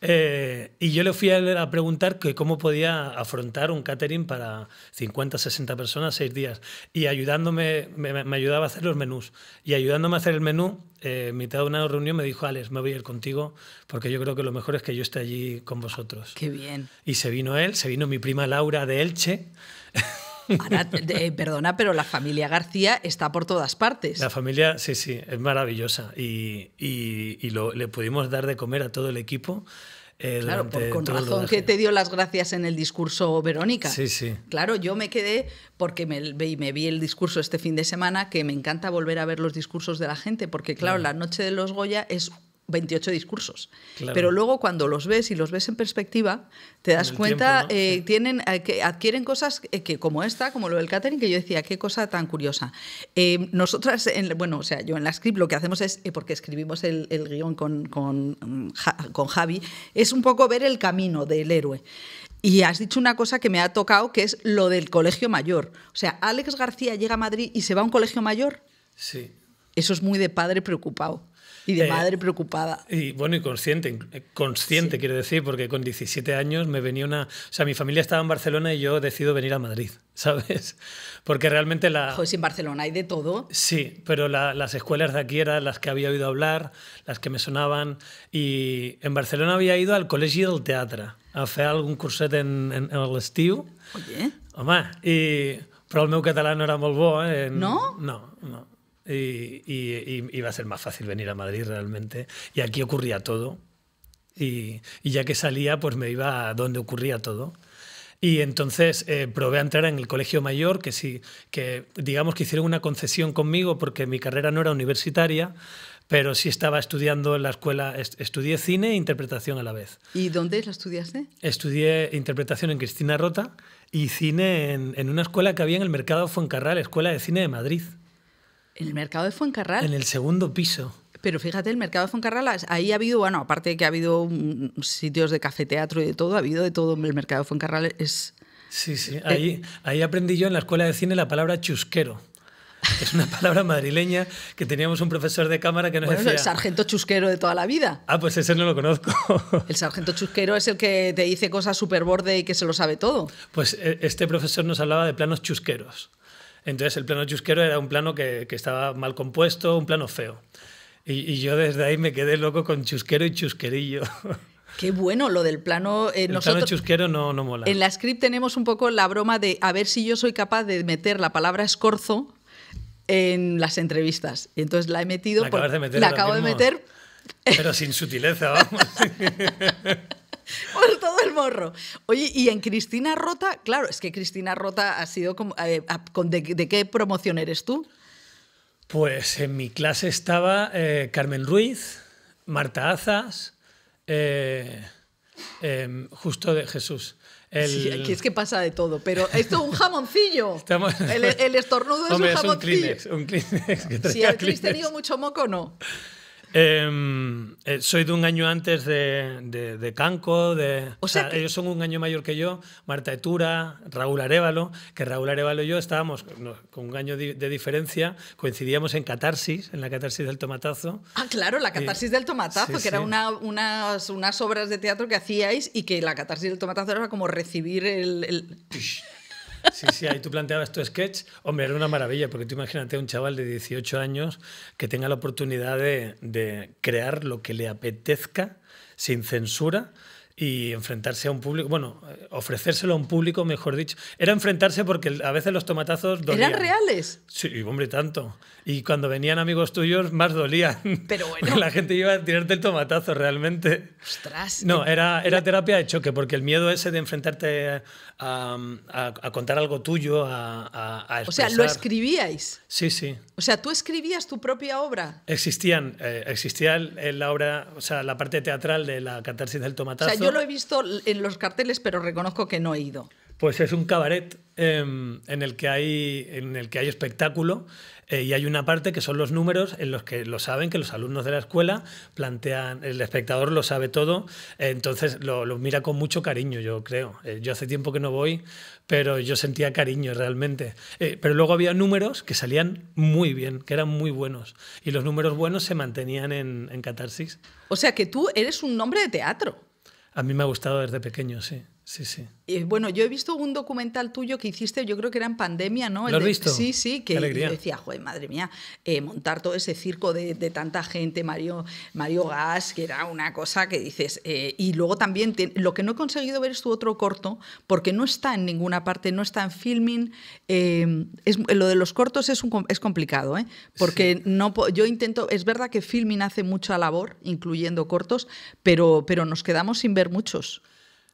Eh, y yo le fui a, preguntar que cómo podía afrontar un catering para 50, 60 personas, seis días. Y ayudándome, me, ayudaba a hacer los menús. Y ayudándome a hacer el menú, eh, en mitad de una reunión me dijo, Alex, me voy a ir contigo porque yo creo que lo mejor es que yo esté allí con vosotros. Qué bien. Y se vino él, se vino mi prima Laura de Elche. Eh, perdona, pero la familia García está por todas partes. La familia, sí, sí, es maravillosa. Y, y, lo, le pudimos dar de comer a todo el equipo. Eh, claro, por, con razón que te dio las gracias en el discurso, Verónica. Sí, sí. Claro, yo me quedé porque me, me vi el discurso este fin de semana, que me encanta volver a ver los discursos de la gente, porque claro. la noche de los Goya es 28 discursos. Pero luego cuando los ves y los ves en perspectiva, te das cuenta, eh, tienen, eh, que adquieren cosas eh, que, como esta, como lo del catering, que yo decía, qué cosa tan curiosa. nosotras, bueno, o sea, yo en la script lo que hacemos es, porque escribimos el, guión con, con, mm, con Javi, es un poco ver el camino del héroe. Y has dicho una cosa que me ha tocado, que es lo del colegio mayor. O sea, Alex García llega a Madrid y se va a un colegio mayor. Sí. Eso es muy de padre preocupado. Y de eh, madre preocupada. Y bueno, y consciente, consciente quiere quiero decir, porque con 17 años me venía una... O sea, mi familia estaba en Barcelona y yo decido venir a Madrid, ¿sabes? Porque realmente la... Joder, en Barcelona hay de todo. Sí, pero las escuelas de aquí eran las que había oído hablar, las que me sonaban. Y en Barcelona había ido al Colegio del teatro a hacer algún curset en, el en Oye. Home, y pero el meu catalán no era molt bo, eh? No? No, no y, iba a ser más fácil venir a Madrid realmente. Y aquí ocurría todo. Y, ya que salía, pues me iba a donde ocurría todo. Y entonces eh, probé a entrar en el colegio mayor, que sí, que digamos que hicieron una concesión conmigo porque mi carrera no era universitaria, pero sí estaba estudiando en la escuela, estudié cine e interpretación a la vez. ¿Y dónde la estudiaste? Estudié interpretación en Cristina Rota y cine en, en una escuela que había en el mercado Fuencarral, Escuela de Cine de Madrid el mercado de Fuencarral. En el segundo piso. Pero fíjate, el mercado de Fuencarral, ahí ha habido, bueno, aparte de que ha habido sitios de café, teatro y de todo, ha habido de todo. El mercado de Fuencarral es. Sí, sí. Ahí, ahí aprendí yo en la escuela de cine la palabra chusquero. es una palabra madrileña que teníamos un profesor de cámara que nos bueno, decía... el sargento chusquero de toda la vida. Ah, pues ese no lo conozco. El sargento chusquero es el que te dice cosas súper borde y que se lo sabe todo. Pues eh, este profesor nos hablaba de planos chusqueros. Entonces el plano chusquero era un plano que, que estaba mal compuesto, un plano feo. Y, yo desde ahí me quedé loco con chusquero y chusquerillo. Qué bueno lo del plano. Eh, el plano chusquero no, no mola. En la script tenemos un poco la broma de a ver si yo soy capaz de meter la palabra escorzo en las entrevistas. Y entonces la he metido. La, acabo de meter pero sin sutileza, vamos. por todo el morro. Oye, y en Cristina Rota, claro, es que Cristina Rota ha sido como... Eh, de, qué promoción eres tú? Pues en mi clase estaba eh, Carmen Ruiz, Marta Azas, eh, em, justo de Jesús. Sí, aquí es que pasa de todo, pero esto es un jamoncillo. El, estornudo es un jamoncillo. un Kleenex, Si que mucho moco, no. Em, eh, soy de un año antes de, de, de Canco, de, o, sea, ellos son un año mayor que yo, Marta Etura, Raúl Arevalo, que Raúl Arevalo y yo estábamos con un año de, diferencia, coincidíamos en Catarsis, en la Catarsis del Tomatazo. Ah, claro, la Catarsis del Tomatazo, que era unas, unas obras de teatro que hacíais y que la Catarsis del Tomatazo era como recibir el... Sí, sí, ahí tú planteabas tu sketch. Hombre, era una maravilla, porque tú imagínate a un chaval de 18 años que tenga la oportunidad de, de crear lo que le apetezca sin censura y enfrentarse a un público, bueno, eh, ofrecérselo a un público, mejor dicho, era enfrentarse porque a veces los tomatazos dolían. ¿Eran reales? Sí, hombre, tanto. Y cuando venían amigos tuyos, más dolía. Pero bueno. La gente iba a tirarte el tomatazo realmente. Ostras. No, era, era terapia de choque, porque el miedo ese de enfrentarte a, contar algo tuyo, a, O sea, ¿lo escribíais? Sí, sí. O sea, ¿tú escribías tu propia obra? Existían, eh, existía la obra, o sea, la parte teatral de la catarsis del tomatazo yo lo he visto en los carteles, pero reconozco que no he ido. Pues es un cabaret em, en, el que hay, en el que hay espectáculo eh, y hay una parte que son los números en los que lo saben, que los alumnos de la escuela plantean, el espectador lo sabe todo, eh, entonces lo, mira con mucho cariño, yo creo. Eh, yo hace tiempo que no voy, pero yo sentía cariño realmente. pero luego había números que salían muy bien, que eran muy buenos, y los números buenos se mantenían en, en Catarsis. O sea que tú eres un nombre de teatro a mí me ha gustado desde pequeño, sí. Sí, sí. Eh, bueno, yo he visto un documental tuyo que hiciste, yo creo que era en pandemia, ¿no? ¿Lo visto? Sí, sí, que decía, joder, madre mía, eh, montar todo ese circo de, tanta gente, Mario, Mario Gas, que era una cosa que dices. Eh, y luego también, lo que no he conseguido ver es tu otro corto, porque no está en ninguna parte, no está en filming. Es, lo de los cortos es, es complicado, Porque no, yo intento, es verdad que filming hace mucha labor, incluyendo cortos, pero, pero nos quedamos sin ver muchos.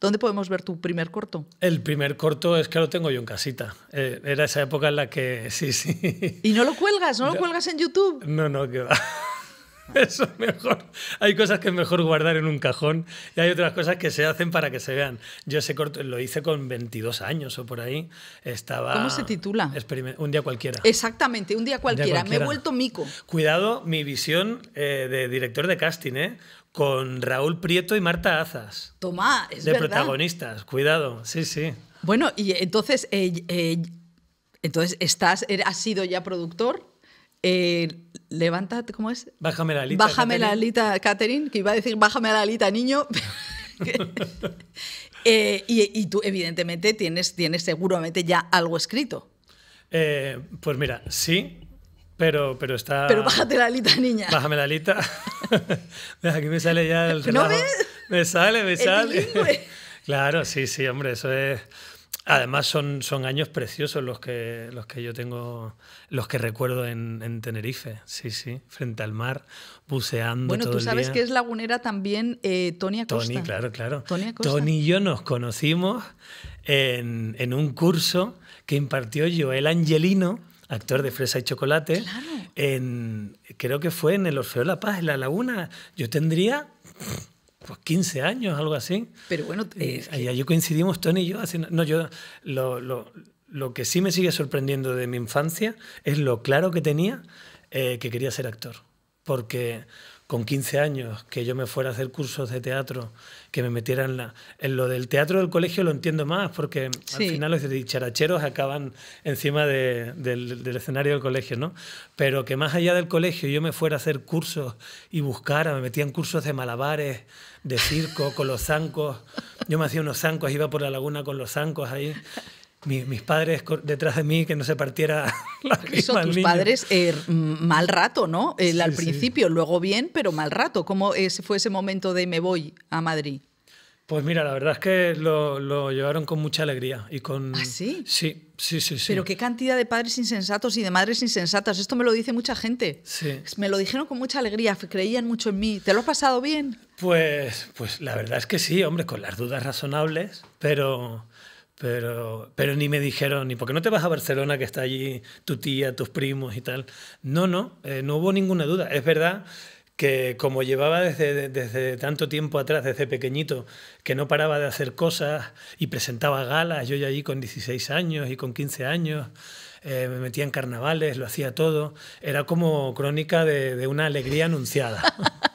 ¿Dónde podemos ver tu primer corto? El primer corto es que lo tengo yo en casita. Eh, era esa época en la que, sí, sí. ¿Y no lo cuelgas? ¿No lo cuelgas en YouTube? No, no, que va. Eso es mejor. Hay cosas que es mejor guardar en un cajón y hay otras cosas que se hacen para que se vean. Yo ese corto lo hice con 22 años o por ahí. Estaba ¿Cómo se titula? Un día cualquiera. Exactamente, un día cualquiera. Me he vuelto mico. Cuidado, mi visión eh, de director de casting, ¿eh? con Raúl Prieto y Marta Azas. Tomá, es de protagonistas, cuidado, sí, sí. Bueno, y entonces, eh, eh, entonces estás, er, has sido ya productor. Eh, levanta, ¿cómo es? Bájame la alita. Bájame la alita, Catherine, que iba a decir bájame la alita, niño. y, tú, evidentemente, tienes, tienes seguramente ya algo escrito. pues mira, sí, pero, está. Pero bájate la alita, niña. Bájame la alita. Aquí me sale ya el relajo. ¿No ves? Me sale, me sale. claro, sí, sí, hombre, eso es. Además son, son años preciosos los que, los que yo tengo, los que recuerdo en, Tenerife, sí, sí, frente al mar, buceando. Bueno, tú sabes que es lagunera también eh, Tony Acosta. Tony, claro, claro. Tony, y yo nos conocimos en, en un curso que impartió Joel Angelino actor de Fresa y Chocolate, en, creo que fue en el Orfeo de la Paz, en La Laguna. Yo tendría pues 15 años, algo así. Pero bueno, eh, eh, Ahí coincidimos Tony y yo. no, yo lo, que sí me sigue sorprendiendo de mi infancia es lo claro que tenía eh, que quería ser actor. Porque con 15 años, que yo me fuera a hacer cursos de teatro, que me metieran en, lo del teatro del colegio lo entiendo más, porque al final los dicharacheros acaban encima del, del, escenario del colegio, ¿no? Pero que más allá del colegio yo me fuera a hacer cursos y buscara, me metía en cursos de malabares, de circo, con los zancos. Yo me hacía unos zancos, iba por la laguna con los zancos ahí mis padres detrás de mí, que no se partiera la Eso, tus padres, eh, mal rato, ¿no? al principio, luego bien, pero mal rato. ¿Cómo fue ese momento de me voy a Madrid? Pues mira, la verdad es que lo, llevaron con mucha alegría y con... ¿Ah, sí? Sí, sí, sí, sí. Pero qué cantidad de padres insensatos y de madres insensatas. Esto me lo dice mucha gente. Sí. Me lo dijeron con mucha alegría, creían mucho en mí. ¿Te lo has pasado bien? Pues, pues la verdad es que sí, hombre, con las dudas razonables, pero pero, pero ni me dijeron, ni por qué no te vas a Barcelona que está allí tu tía, tus primos y tal? No, no, eh, no hubo ninguna duda. Es verdad que como llevaba desde, desde, tanto tiempo atrás, desde pequeñito, que no paraba de hacer cosas y presentaba galas, yo ya allí con 16 años y con 15 años, eh, me metía en carnavales, lo hacía todo, era como crónica de una alegría anunciada.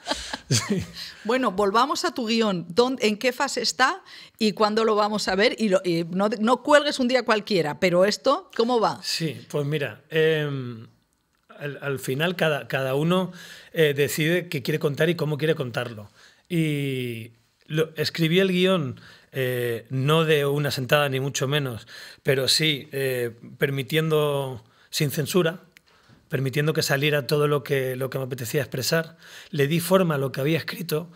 Bueno, volvamos a tu guión. ¿En qué fase está y cuándo lo vamos a ver? Y, no, cuelgues un día cualquiera, pero esto, ¿cómo va? Sí, pues mira, em, al, final cada, uno eh, decide qué quiere contar y cómo quiere contarlo. Y escribí el guión eh, no de una sentada ni mucho menos, pero sí eh, permitiendo sin censura, permitiendo que saliera todo lo que, lo que me apetecía expresar. Le di forma a lo que había escrito.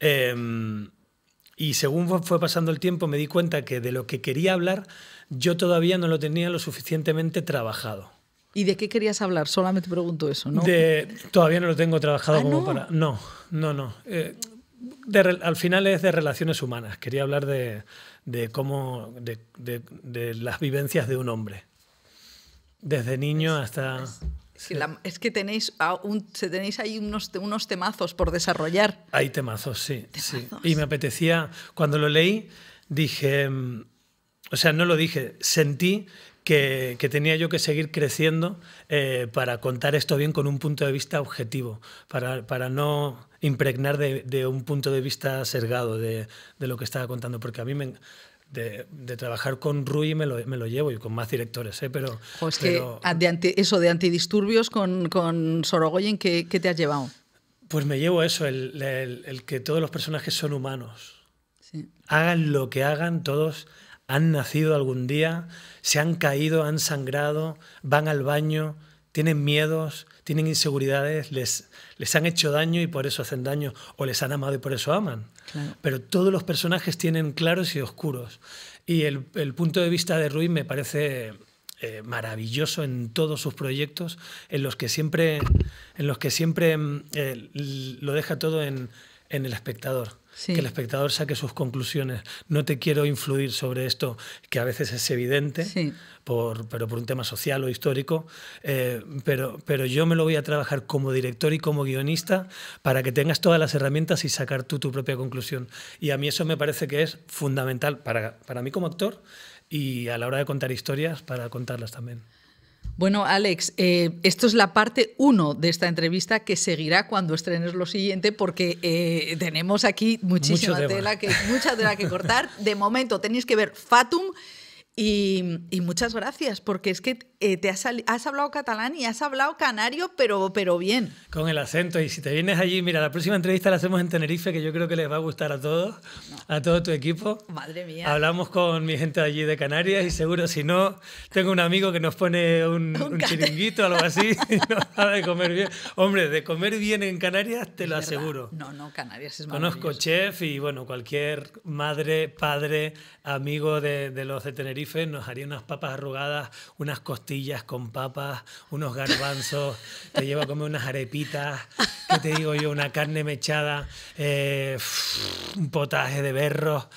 Em, y según fue pasando el tiempo me di cuenta que de lo que quería hablar yo todavía no lo tenía lo suficientemente trabajado. ¿Y de qué querías hablar? Solamente pregunto eso, ¿no? todavía no lo tengo trabajado ah, como no? para... No, no, no. Eh, al final es de relaciones humanas. Quería hablar de, de cómo... de las vivencias de un hombre. Desde niño hasta es que tenéis, tenéis ahí unos, unos temazos por desarrollar. Hay temazos, sí, Y me apetecía, cuando lo leí, dije, mm, o sea, no lo dije, sentí que, tenía yo que seguir creciendo eh, para contar esto bien con un punto de vista objetivo, para, para no impregnar de, un punto de vista sesgado de, de, lo que estaba contando, porque a mí me, de, trabajar con Rui me lo, llevo y con más directores, ¿eh? pero... Que eso de antidisturbios con, con Sorogoyen, ¿qué, te has llevado? Pues me llevo eso, el, que todos los personajes son humanos. Hagan lo que hagan, todos han nacido algún día, se han caído, han sangrado, van al baño, tienen miedos, tienen inseguridades, les, les han hecho daño y por eso hacen daño, o les han amado y por eso aman. Pero todos los personajes tienen claros y oscuros. Y el, punto de vista de Ruiz me parece eh, maravilloso en todos sus proyectos, en los que siempre, en los que siempre mm, eh, lo deja todo en el espectador que el espectador saque sus conclusiones. No te quiero influir sobre esto, que a veces es evidente, por, pero por un tema social o histórico, eh, pero, yo me lo voy a trabajar como director y como guionista para que tengas todas las herramientas y sacar tú tu propia conclusión. Y a mí eso me parece que es fundamental para mí como actor y a la hora de contar historias, para contarlas también. Bueno, Alex, eh, esto es la parte uno de esta entrevista que seguirá cuando estrenes lo siguiente, porque eh, tenemos aquí muchísima tela que, mucha tela que cortar. De momento tenéis que ver Fatum. y, muchas gracias, porque es que eh, te has, hablado catalán y has hablado canario, pero, pero bien. Con el acento. Y si te vienes allí, mira, la próxima entrevista la hacemos en Tenerife, que yo creo que les va a gustar a todos, a todo tu equipo. Madre mía. Hablamos con mi gente allí de Canarias y seguro, si no, tengo un amigo que nos pone un, chiringuito o algo así y nos de comer bien. Hombre, de comer bien en Canarias, te lo aseguro. No, no, Canarias es Conozco chef y, bueno, cualquier madre, padre, amigo de, de los de Tenerife nos haría unas papas arrugadas, unas costillas con papas, unos garbanzos, te lleva a comer unas arepitas, ¿qué te digo yo? Una carne mechada, eh, un potaje de berros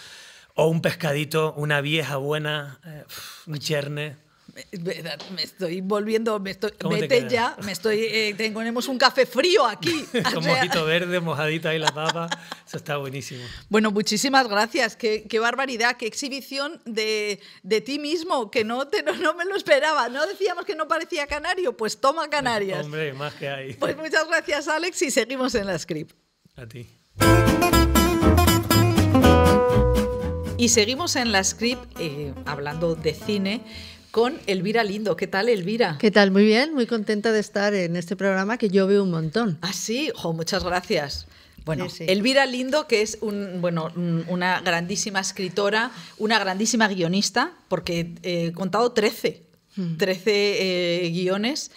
o un pescadito, una vieja buena, eh, un cherne verdad, me estoy volviendo, me estoy, vete ya, me estoy, eh, tenemos un café frío aquí. Con mojito verde, mojadita ahí la papa, eso está buenísimo. Bueno, muchísimas gracias, qué, barbaridad, qué exhibición de, de ti mismo, que no, te, no, me lo esperaba, no decíamos que no parecía canario, pues toma Canarias. Hombre, más que hay. Pues muchas gracias Alex y seguimos en la script. A ti. Y seguimos en la script eh, hablando de cine con Elvira Lindo. ¿Qué tal, Elvira? ¿Qué tal? Muy bien, muy contenta de estar en este programa que yo veo un montón. Ah, sí, muchas gracias. Bueno, Elvira Lindo, que es bueno, una grandísima escritora, una grandísima guionista, porque eh, he contado 13, 13 hmm. eh, guiones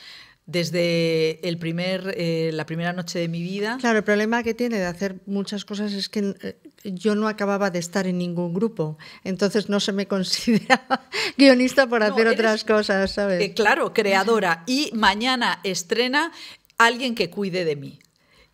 desde el primer, eh, la primera noche de mi vida. Claro, el problema que tiene de hacer muchas cosas es que eh, yo no acababa de estar en ningún grupo, entonces no se me considera guionista por hacer otras cosas, ¿sabes? Eh, claro, creadora. Y mañana estrena Alguien que cuide de mí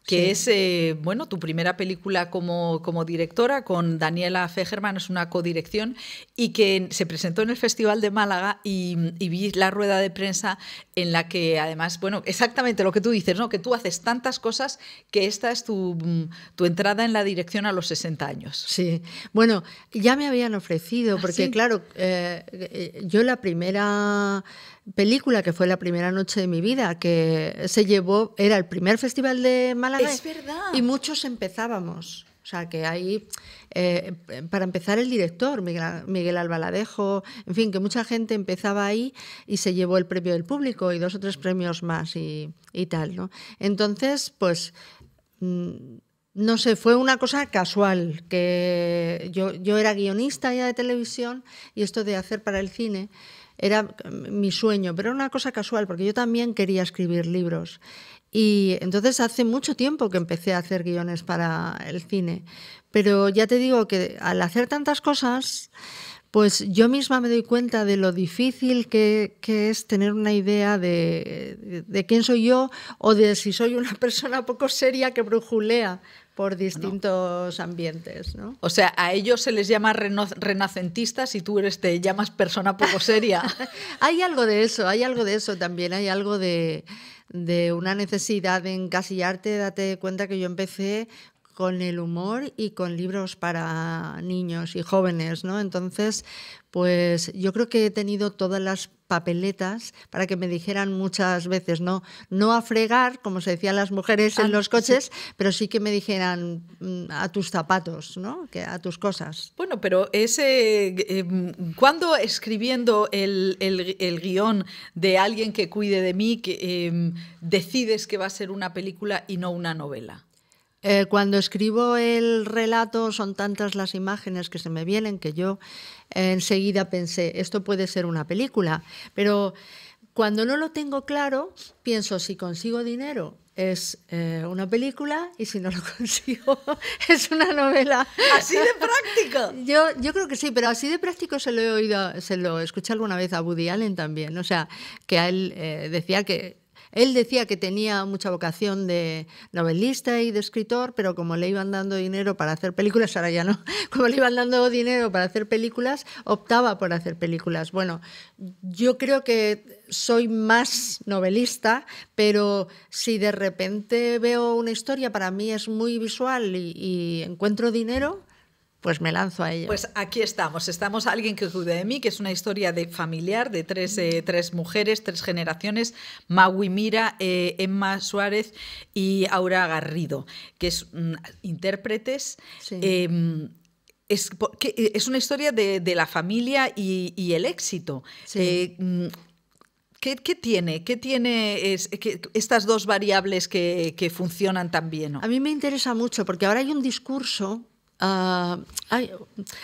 que es, eh, bueno, tu primera película como, como directora con Daniela Fejerman, es una codirección, y que se presentó en el Festival de Málaga y, vi la rueda de prensa en la que además, bueno, exactamente lo que tú dices, ¿no? Que tú haces tantas cosas que esta es tu, mm, entrada en la dirección a los 60 años. Sí, bueno, ya me habían ofrecido, ah, porque claro, eh, eh, yo la primera película, que fue la primera noche de mi vida, que se llevó, era el primer festival de Málaga. Y muchos empezábamos. O sea, que ahí, eh, para empezar, el director, Miguel, Albaladejo, en fin, que mucha gente empezaba ahí y se llevó el premio del público y dos o tres premios más y, tal, ¿no? Entonces, pues, mm, no sé, fue una cosa casual, que yo, yo era guionista ya de televisión y esto de hacer para el cine, era mm, mi sueño, pero era una cosa casual, porque yo también quería escribir libros. Y entonces hace mucho tiempo que empecé a hacer guiones para el cine. Pero ya te digo que al hacer tantas cosas, pues yo misma me doy cuenta de lo difícil que, es tener una idea de, de, quién soy yo o de si soy una persona poco seria que brujulea, por distintos ambientes. ¿no? O sea, a ellos se les llama renacentistas y tú eres, te llamas persona poco seria. hay algo de eso, hay algo de eso también, hay algo de, de una necesidad de encasillarte, date cuenta que yo empecé con el humor y con libros para niños y jóvenes, ¿no? Entonces, pues yo creo que he tenido todas las papeletas para que me dijeran muchas veces, no, no a fregar, como se decían las mujeres en ah, los coches, pero sí que me dijeran mm, a tus zapatos, ¿no? Que a tus cosas. Bueno, pero ese eh, mm, cuando escribiendo el, guión de alguien que cuide de mí, que em, decides que va a ser una película y no una novela. Eh, cuando escribo el relato son tantas las imágenes que se me vienen que yo eh, enseguida pensé, esto puede ser una película, pero cuando no lo tengo claro, pienso, si consigo dinero es eh, una película y si no lo consigo es una novela. Así de práctico. Yo, yo creo que sí, pero así de práctico se lo he oído, se lo escuché alguna vez a Woody Allen también. O sea, que a él decía que él decía que tenía mucha vocación de novelista y de escritor, pero como le iban dando dinero para hacer películas, ahora ya no, como le iban dando dinero para hacer películas, optaba por hacer películas. Bueno, yo creo que soy más novelista, pero si de repente veo una historia, para mí es muy visual y, encuentro dinero, pues me lanzo a ella. Pues aquí estamos, estamos Alguien que cuida de mí, que es una historia de familiar de tres, eh, mujeres, tres generaciones, Maui Mira, eh, Emma Suárez y Aura Garrido, que es mm, intérpretes. Em, es, eh, es, una historia de, la familia y, el éxito. Mm, ¿Qué, tiene? ¿Qué tiene es, que, estas dos variables que, funcionan tan bien? A mí me interesa mucho porque ahora hay un discurso Ah, hay,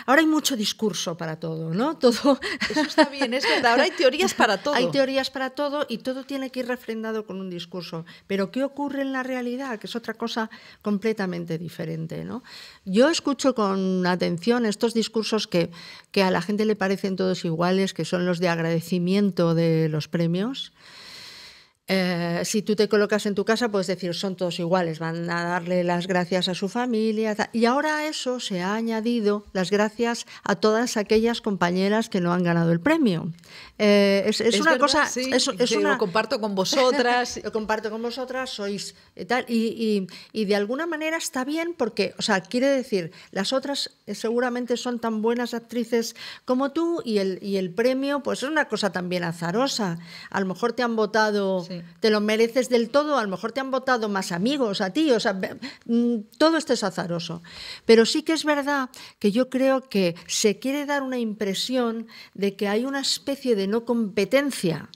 ahora hay mucho discurso para todo, ¿no? Todo... Eso está bien, es verdad. Ahora hay teorías para todo. Hay teorías para todo y todo tiene que ir refrendado con un discurso. Pero ¿qué ocurre en la realidad? Que es otra cosa completamente diferente, ¿no? Yo escucho con atención estos discursos que, que a la gente le parecen todos iguales, que son los de agradecimiento de los premios. Eh, si tú te colocas en tu casa, puedes decir, son todos iguales, van a darle las gracias a su familia. Y ahora a eso se ha añadido las gracias a todas aquellas compañeras que no han ganado el premio. Eh, es, una cosa. Sí, es, Lo comparto con vosotras. lo comparto con vosotras, sois eh, y tal. Y, de alguna manera está bien porque, o sea, quiere decir, las otras seguramente son tan buenas actrices como tú y el, y el premio, pues es una cosa también azarosa. A lo mejor te han votado te lo mereces del todo, a lo mejor te han votado más amigos a ti, o sea, mm, todo esto es azaroso. Pero sí que es verdad que yo creo que se quiere dar una impresión de que hay una especie de no competencia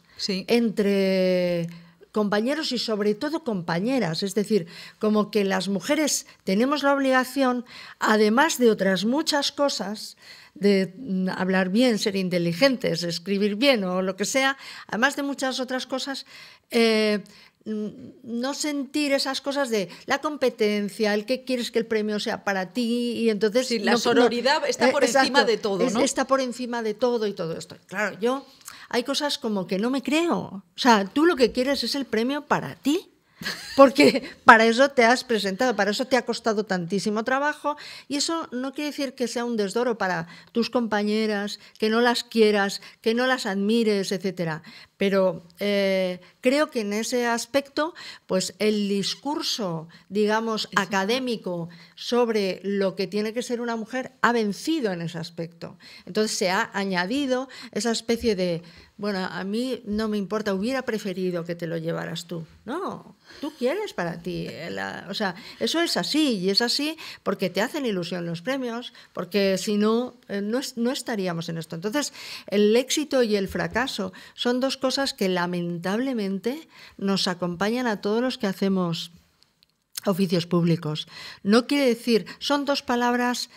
entre compañeros y sobre todo compañeras. Es decir, como que las mujeres tenemos la obligación, además de otras muchas cosas, de mm, hablar bien, ser inteligentes, escribir bien o lo que sea, además de muchas otras cosas, eh, mm, no sentir esas cosas de la competencia, el que quieres que el premio sea para ti y entonces... la sonoridad está eh, por encima de todo, ¿no? Está por encima de todo y todo esto. Claro, yo hay cosas como que no me creo. O sea, tú lo que quieres es el premio para ti. Porque para eso te has presentado, para eso te ha costado tantísimo trabajo y eso no quiere decir que sea un desdoro para tus compañeras, que no las quieras, que no las admires, etc. Pero eh, creo que en ese aspecto, pues el discurso, digamos, académico sobre lo que tiene que ser una mujer ha vencido en ese aspecto. Entonces se ha añadido esa especie de bueno, a mí no me importa, hubiera preferido que te lo llevaras tú. No, tú quieres para ti. Eh, o sea, eso es así y es así porque te hacen ilusión los premios, porque si no, eh, no, no estaríamos en esto. Entonces, el éxito y el fracaso son dos cosas que lamentablemente nos acompañan a todos los que hacemos oficios públicos. No quiere decir, son dos palabras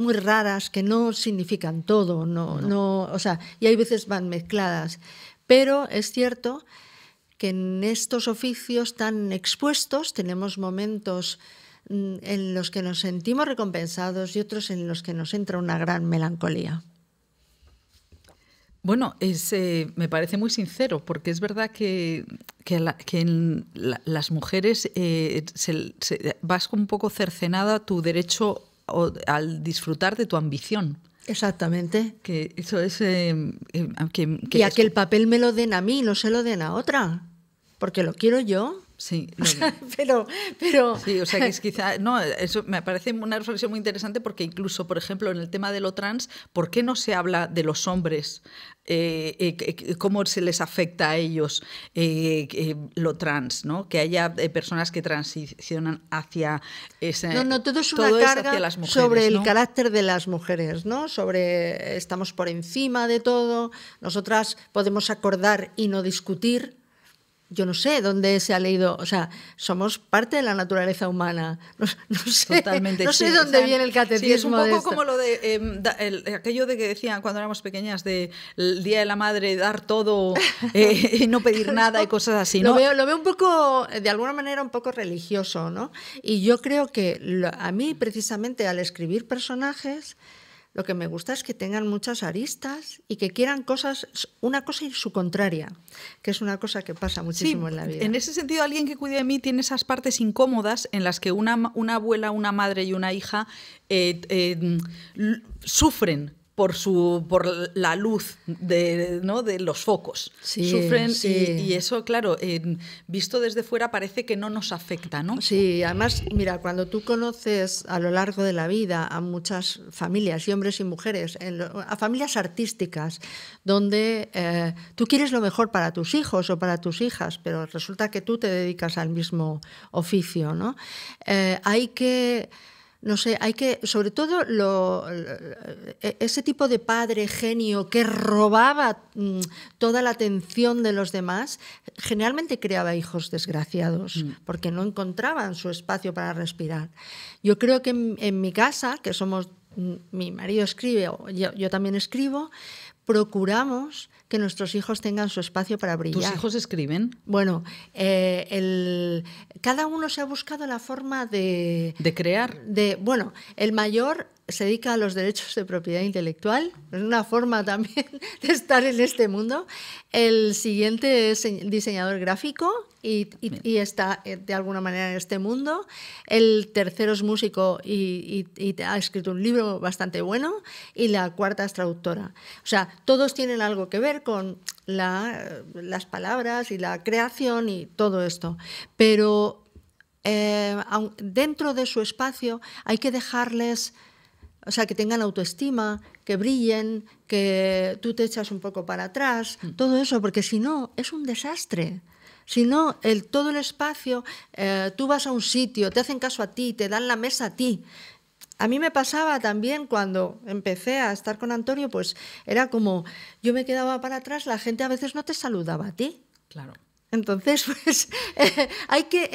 muy raras que no significan todo, no, no. o sea, y hay veces van mezcladas. Pero es cierto que en estos oficios tan expuestos tenemos momentos mm, en los que nos sentimos recompensados y otros en los que nos entra una gran melancolía. Bueno, eh, me parece muy sincero, porque es verdad que, en las mujeres eh, vas un poco cercenada tu derecho o al disfrutar de tu ambición. Exactamente. Que eso es. Eh, eh, que, y a que el papel me lo den a mí, no se lo den a otra. Porque lo quiero yo. Sí, pero, pero... Sí, o sea que es quizá... No, eso me parece una reflexión muy interesante porque incluso, por ejemplo, en el tema de lo trans, ¿por qué no se habla de los hombres? Eh, eh, ¿Cómo se les afecta a ellos eh, lo trans? ¿no? Que haya personas que transicionan hacia... Ese, no, no, todo es una carga sobre el carácter de las mujeres, ¿no? Sobre estamos por encima de todo, nosotras podemos acordar y no discutir, yo no sé dónde se ha leído, o sea, somos parte de la naturaleza humana. No, sé, Totalmente, no sé dónde viene el catecismo. Sí, es un poco como lo de em, aquello de que decían cuando éramos pequeñas de el día de la madre dar todo eh, y no pedir nada y cosas así. ¿no? Lo veo, un poco, de alguna manera un poco religioso, ¿no? Y yo creo que a mí precisamente al escribir personajes lo que me gusta es que tengan muchas aristas y que quieran cosas, una cosa y su contraria, que es una cosa que pasa muchísimo en la vida. En ese sentido, alguien que cuide de mí tiene esas partes incómodas en las que una, una abuela, una madre y una hija eh, eh, sufren por, su, por la luz de, los focos. Sufren Y, eso, claro, visto desde fuera parece que no nos afecta, ¿no? Sí, además, mira, cuando tú conoces a lo largo de la vida a muchas familias, y hombres y mujeres, a familias artísticas, donde eh, tú quieres lo mejor para tus hijos o para tus hijas, pero resulta que tú te dedicas al mismo oficio, ¿no? Eh, hay que no sé, hay que, sobre todo eh, eh, ese tipo de padre genio que robaba mm, toda la atención de los demás, generalmente creaba hijos desgraciados mm. porque no encontraban su espacio para respirar. Yo creo que en, mi casa, que somos, mm, mi marido escribe, yo también escribo, procuramos que nuestros hijos tengan su espacio para brillar. ¿Tus hijos escriben? Bueno, eh, el, cada uno se ha buscado la forma de... De crear. De, bueno, el mayor se dedica a los derechos de propiedad intelectual, es una forma también de estar en este mundo. El siguiente es diseñador gráfico y, está eh, de alguna manera en este mundo. El tercero es músico y, ha escrito un libro bastante bueno. Y la cuarta es traductora. O sea, todos tienen algo que ver con las palabras y la creación y todo esto. Pero eh, dentro de su espacio hay que dejarles o sea, que tengan autoestima, que brillen, que tú te echas un poco para atrás, mm. todo eso, porque si no, es un desastre. Si no, el, todo el espacio, eh, tú vas a un sitio, te hacen caso a ti, te dan la mesa a ti. A mí me pasaba también cuando empecé a estar con Antonio, pues era como yo me quedaba para atrás, la gente a veces no te saludaba a ti. Claro. Entonces, pues eh, hay que,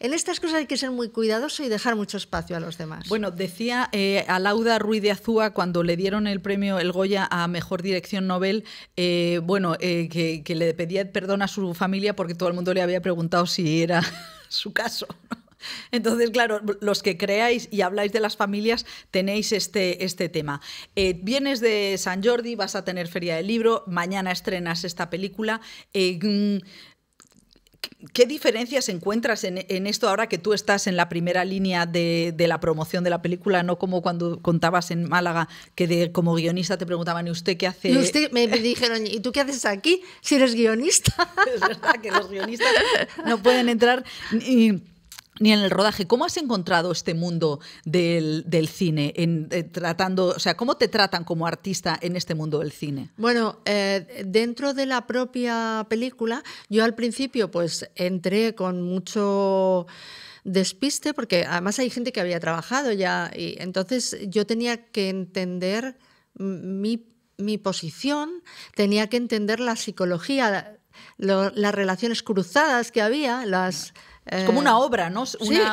en, estas cosas hay que ser muy cuidadoso y dejar mucho espacio a los demás. Bueno, decía eh, a Alauda Ruiz de Azúa cuando le dieron el premio El Goya a Mejor Dirección Nobel, eh, bueno, que, le pedía perdón a su familia porque todo el mundo le había preguntado si era su caso. Entonces, claro, los que creáis y habláis de las familias tenéis este, este tema. vienes de San Jordi, vas a tener Feria del Libro, mañana estrenas esta película. Mm, ¿Qué diferencias encuentras en, esto ahora que tú estás en la primera línea de, la promoción de la película? No como cuando contabas en Málaga que de, como guionista te preguntaban, ¿y usted qué hace? me, dijeron, ¿y tú qué haces aquí si eres guionista? Es verdad que los guionistas no pueden entrar ni en el rodaje. ¿Cómo has encontrado este mundo del, cine? Eh, tratando, o sea, ¿cómo te tratan como artista en este mundo del cine? Bueno, eh, dentro de la propia película, yo al principio pues entré con mucho despiste, porque además hay gente que había trabajado ya, y entonces yo tenía que entender mi, posición, tenía que entender la psicología, las relaciones cruzadas que había, las... Es como una eh, obra, ¿no?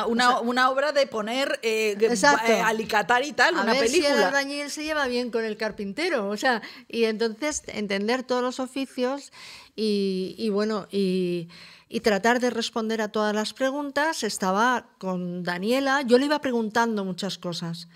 Una, una, obra de poner eh, eh, alicatar y tal, a una ver película. Si se lleva bien con el carpintero, o sea, y entonces entender todos los oficios y, bueno, y, tratar de responder a todas las preguntas. Estaba con Daniela, yo le iba preguntando muchas cosas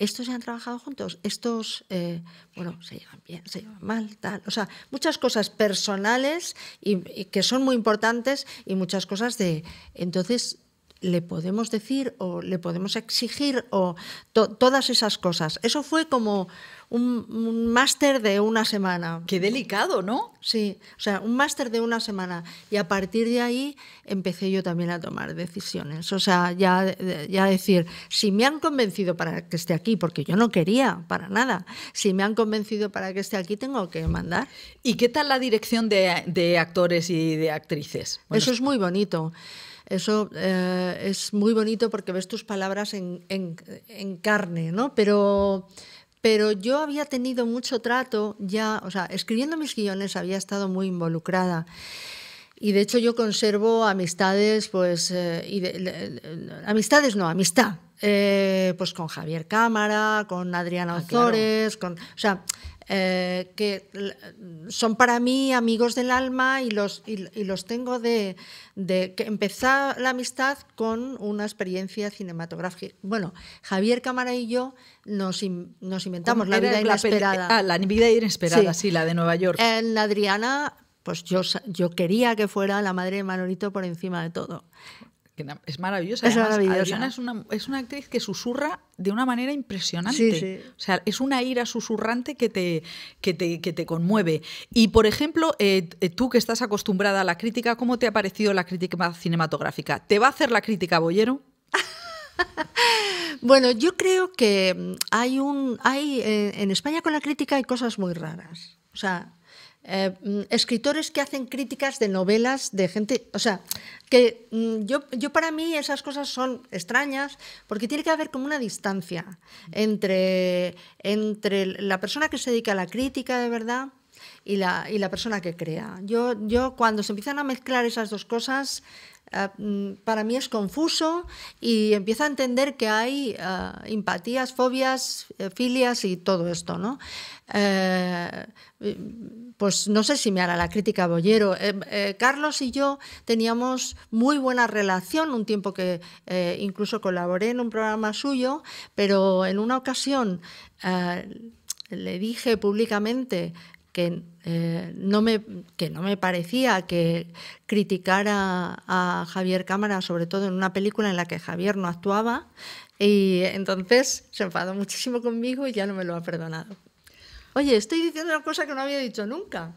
estos ya han trabajado juntos, estos, eh, bueno, se llevan bien, se llevan mal, tal. O sea, muchas cosas personales y que son muy importantes y muchas cosas de... Entonces, le podemos decir o le podemos exigir o todas esas cosas. Eso fue como un, máster de una semana. Qué delicado, ¿no? Sí, o sea, un máster de una semana. Y a partir de ahí empecé yo también a tomar decisiones. O sea, ya, ya decir, si me han convencido para que esté aquí, porque yo no quería para nada, si me han convencido para que esté aquí, tengo que mandar. ¿Y qué tal la dirección de, actores y de actrices? Eso es muy bonito. Eso eh, es muy bonito porque ves tus palabras en, carne, ¿no? Pero, pero yo había tenido mucho trato ya, o sea, escribiendo mis guiones había estado muy involucrada. Y de hecho yo conservo amistades, pues, eh, amistades no, amistad, eh, pues con Javier Cámara, con Adriana ah, Ozores, con, o sea, eh, que son para mí amigos del alma y los, y, los tengo de, de que empezar la amistad con una experiencia cinematográfica. Bueno, Javier Camara y yo nos, nos inventamos La vida inesperada. La, ah, La vida inesperada, sí. la de Nueva York. En Adriana pues yo, yo, quería que fuera la madre de Manolito por encima de todo es maravillosa. Es Adriana es una, actriz que susurra de una manera impresionante. O sea, es una ira susurrante que te, que te, conmueve. Y, por ejemplo, eh, tú que estás acostumbrada a la crítica, ¿cómo te ha parecido la crítica cinematográfica? ¿Te va a hacer la crítica, Bollero? bueno, yo creo que hay un. hay eh, En España con la crítica hay cosas muy raras. O sea, eh, mm, escritores que hacen críticas de novelas de gente, o sea, que mm, yo, para mí esas cosas son extrañas porque tiene que haber como una distancia entre, entre la persona que se dedica a la crítica de verdad y la, persona que crea. Yo, yo cuando se empiezan a mezclar esas dos cosas, eh, mm, para mí es confuso y empiezo a entender que hay eh, empatías, fobias, filias y todo esto, ¿no? pues no sé si me hará la crítica Bollero. Eh, eh, Carlos y yo teníamos muy buena relación, un tiempo que eh, incluso colaboré en un programa suyo, pero en una ocasión le dije públicamente que, no me, que no me parecía que criticara a Javier Cámara, sobre todo en una película en la que Javier no actuaba. Y entonces se enfadó muchísimo conmigo y ya no me lo ha perdonado oye, estoy diciendo una cosa que no había dicho nunca.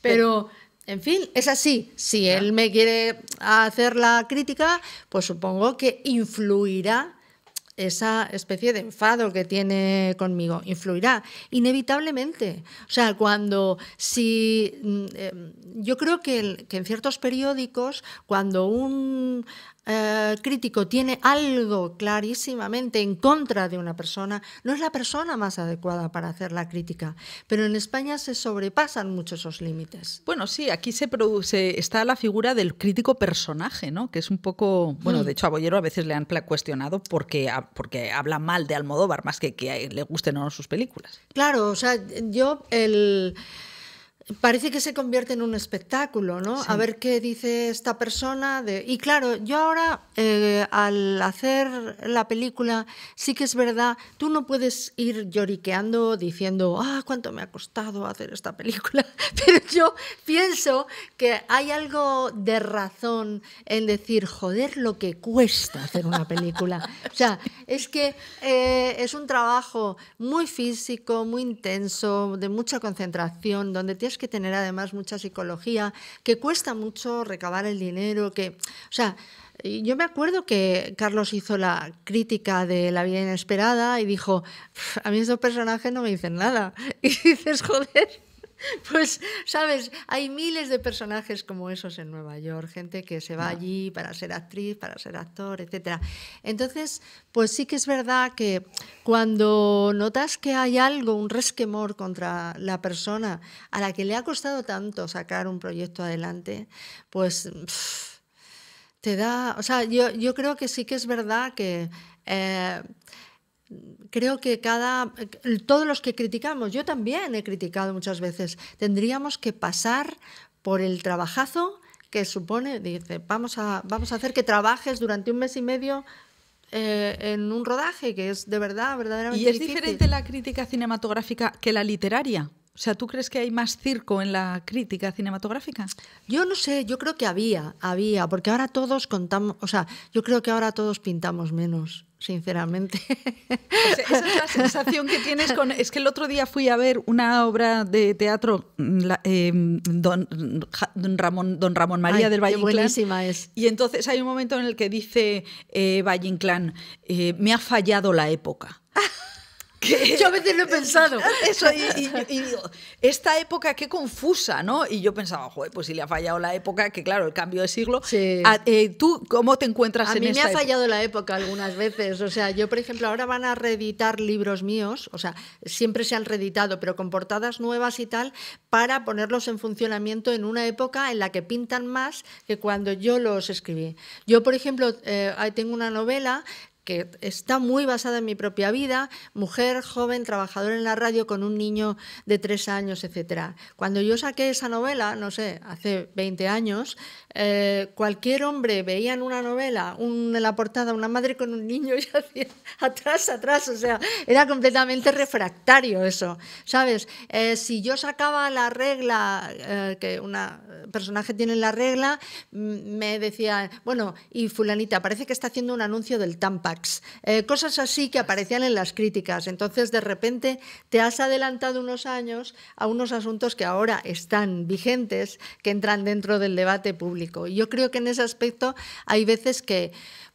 Pero, en fin, es así. Si él me quiere hacer la crítica, pues supongo que influirá esa especie de enfado que tiene conmigo influirá inevitablemente. O sea, cuando si mm, em, yo creo que, en ciertos periódicos, cuando un eh, crítico tiene algo clarísimamente en contra de una persona, no es la persona más adecuada para hacer la crítica. Pero en España se sobrepasan mucho esos límites. Bueno, sí, aquí se produce, está la figura del crítico personaje, ¿no? Que es un poco. Bueno, mm. de hecho, a Bollero a veces le han cuestionado porque, porque habla mal de Almodóvar, más que que le gusten o no sus películas. Claro, o sea, yo el. Parece que se convierte en un espectáculo, ¿no? A ver qué dice esta persona. Y claro, yo ahora, eh, al hacer la película, sí que es verdad, tú no puedes ir lloriqueando diciendo, ah, cuánto me ha costado hacer esta película. Pero yo pienso que hay algo de razón en decir, joder, lo que cuesta hacer una película. o sea, es que eh, es un trabajo muy físico, muy intenso, de mucha concentración, donde tienes que tener además mucha psicología, que cuesta mucho recabar el dinero, que, o sea, yo me acuerdo que Carlos hizo la crítica de La vida inesperada y dijo, a mí estos personajes no me dicen nada. Y dices, joder, Pues, sabes, hay miles de personajes como esos en Nueva York, gente que se va allí para ser actriz, para ser actor, etc. Entonces, pues sí que es verdad que cuando notas que hay algo, un resquemor contra la persona a la que le ha costado tanto sacar un proyecto adelante, pues te da, o sea, yo, creo que sí que es verdad que... Eh, creo que cada todos los que criticamos, yo también he criticado muchas veces, tendríamos que pasar por el trabajazo que supone, dice, vamos a, vamos a hacer que trabajes durante un mes y medio eh, en un rodaje que es de verdad, verdaderamente. ¿Y es diferente la crítica cinematográfica que la literaria? O sea, ¿tú crees que hay más circo en la crítica cinematográfica? Yo no sé, yo creo que había, había, porque ahora todos contamos, o sea, yo creo que ahora todos pintamos menos sinceramente. esa es la sensación que tienes con... Es que el otro día fui a ver una obra de teatro, mm, em, don, Ramón, don Ramón María del Valle Buenísima es. Y entonces hay un momento en el que dice eh, Valle Inclán, eh, me ha fallado la época. Yo a veces lo he pensado. Eso, y, esta época qué confusa, ¿no? Y yo pensaba, joder, pues si le ha fallado la época, que claro, el cambio de siglo. Eh, ¿Tú cómo te encuentras a en esta A mí me ha fallado la época algunas veces. O sea, yo, por ejemplo, ahora van a reeditar libros míos, o sea, siempre se han reeditado, pero con portadas nuevas y tal, para ponerlos en funcionamiento en una época en la que pintan más que cuando yo los escribí. Yo, por ejemplo, eh, tengo una novela que está muy basada en mi propia vida, mujer, joven, trabajadora en la radio con un niño de tres años, etc. Cuando yo saqué esa novela, no sé, hace 20 años, eh, cualquier hombre veía en una novela, en la portada, una madre con un niño y hacía atrás, atrás, o sea, era completamente refractario eso, ¿sabes? Eh, si yo sacaba la regla, eh, que un personaje tiene la regla, mm, me decía, bueno, y fulanita, parece que está haciendo un anuncio del Tampa eh, cosas así que aparecían en las críticas. Entonces, de repente, te has adelantado unos años a unos asuntos que ahora están vigentes, que entran dentro del debate público. Y yo creo que en ese aspecto hay veces que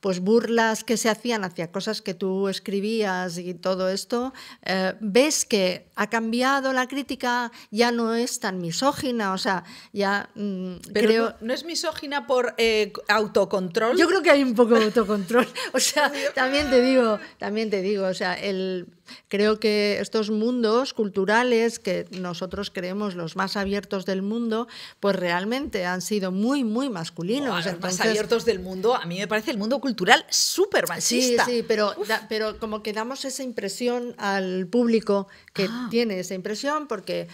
pues burlas que se hacían hacia cosas que tú escribías y todo esto, eh, ves que ha cambiado la crítica, ya no es tan misógina, o sea, ya mm, Pero creo... No, es misógina por eh, autocontrol? Yo creo que hay un poco de autocontrol, o sea, también te digo, también te digo, o sea, el Creo que estos mundos culturales que nosotros creemos los más abiertos del mundo, pues realmente han sido muy, muy masculinos. los más abiertos del mundo, a mí me parece el mundo cultural súper machista. Sí, sí, pero, pero como que damos esa impresión al público que ah. tiene esa impresión porque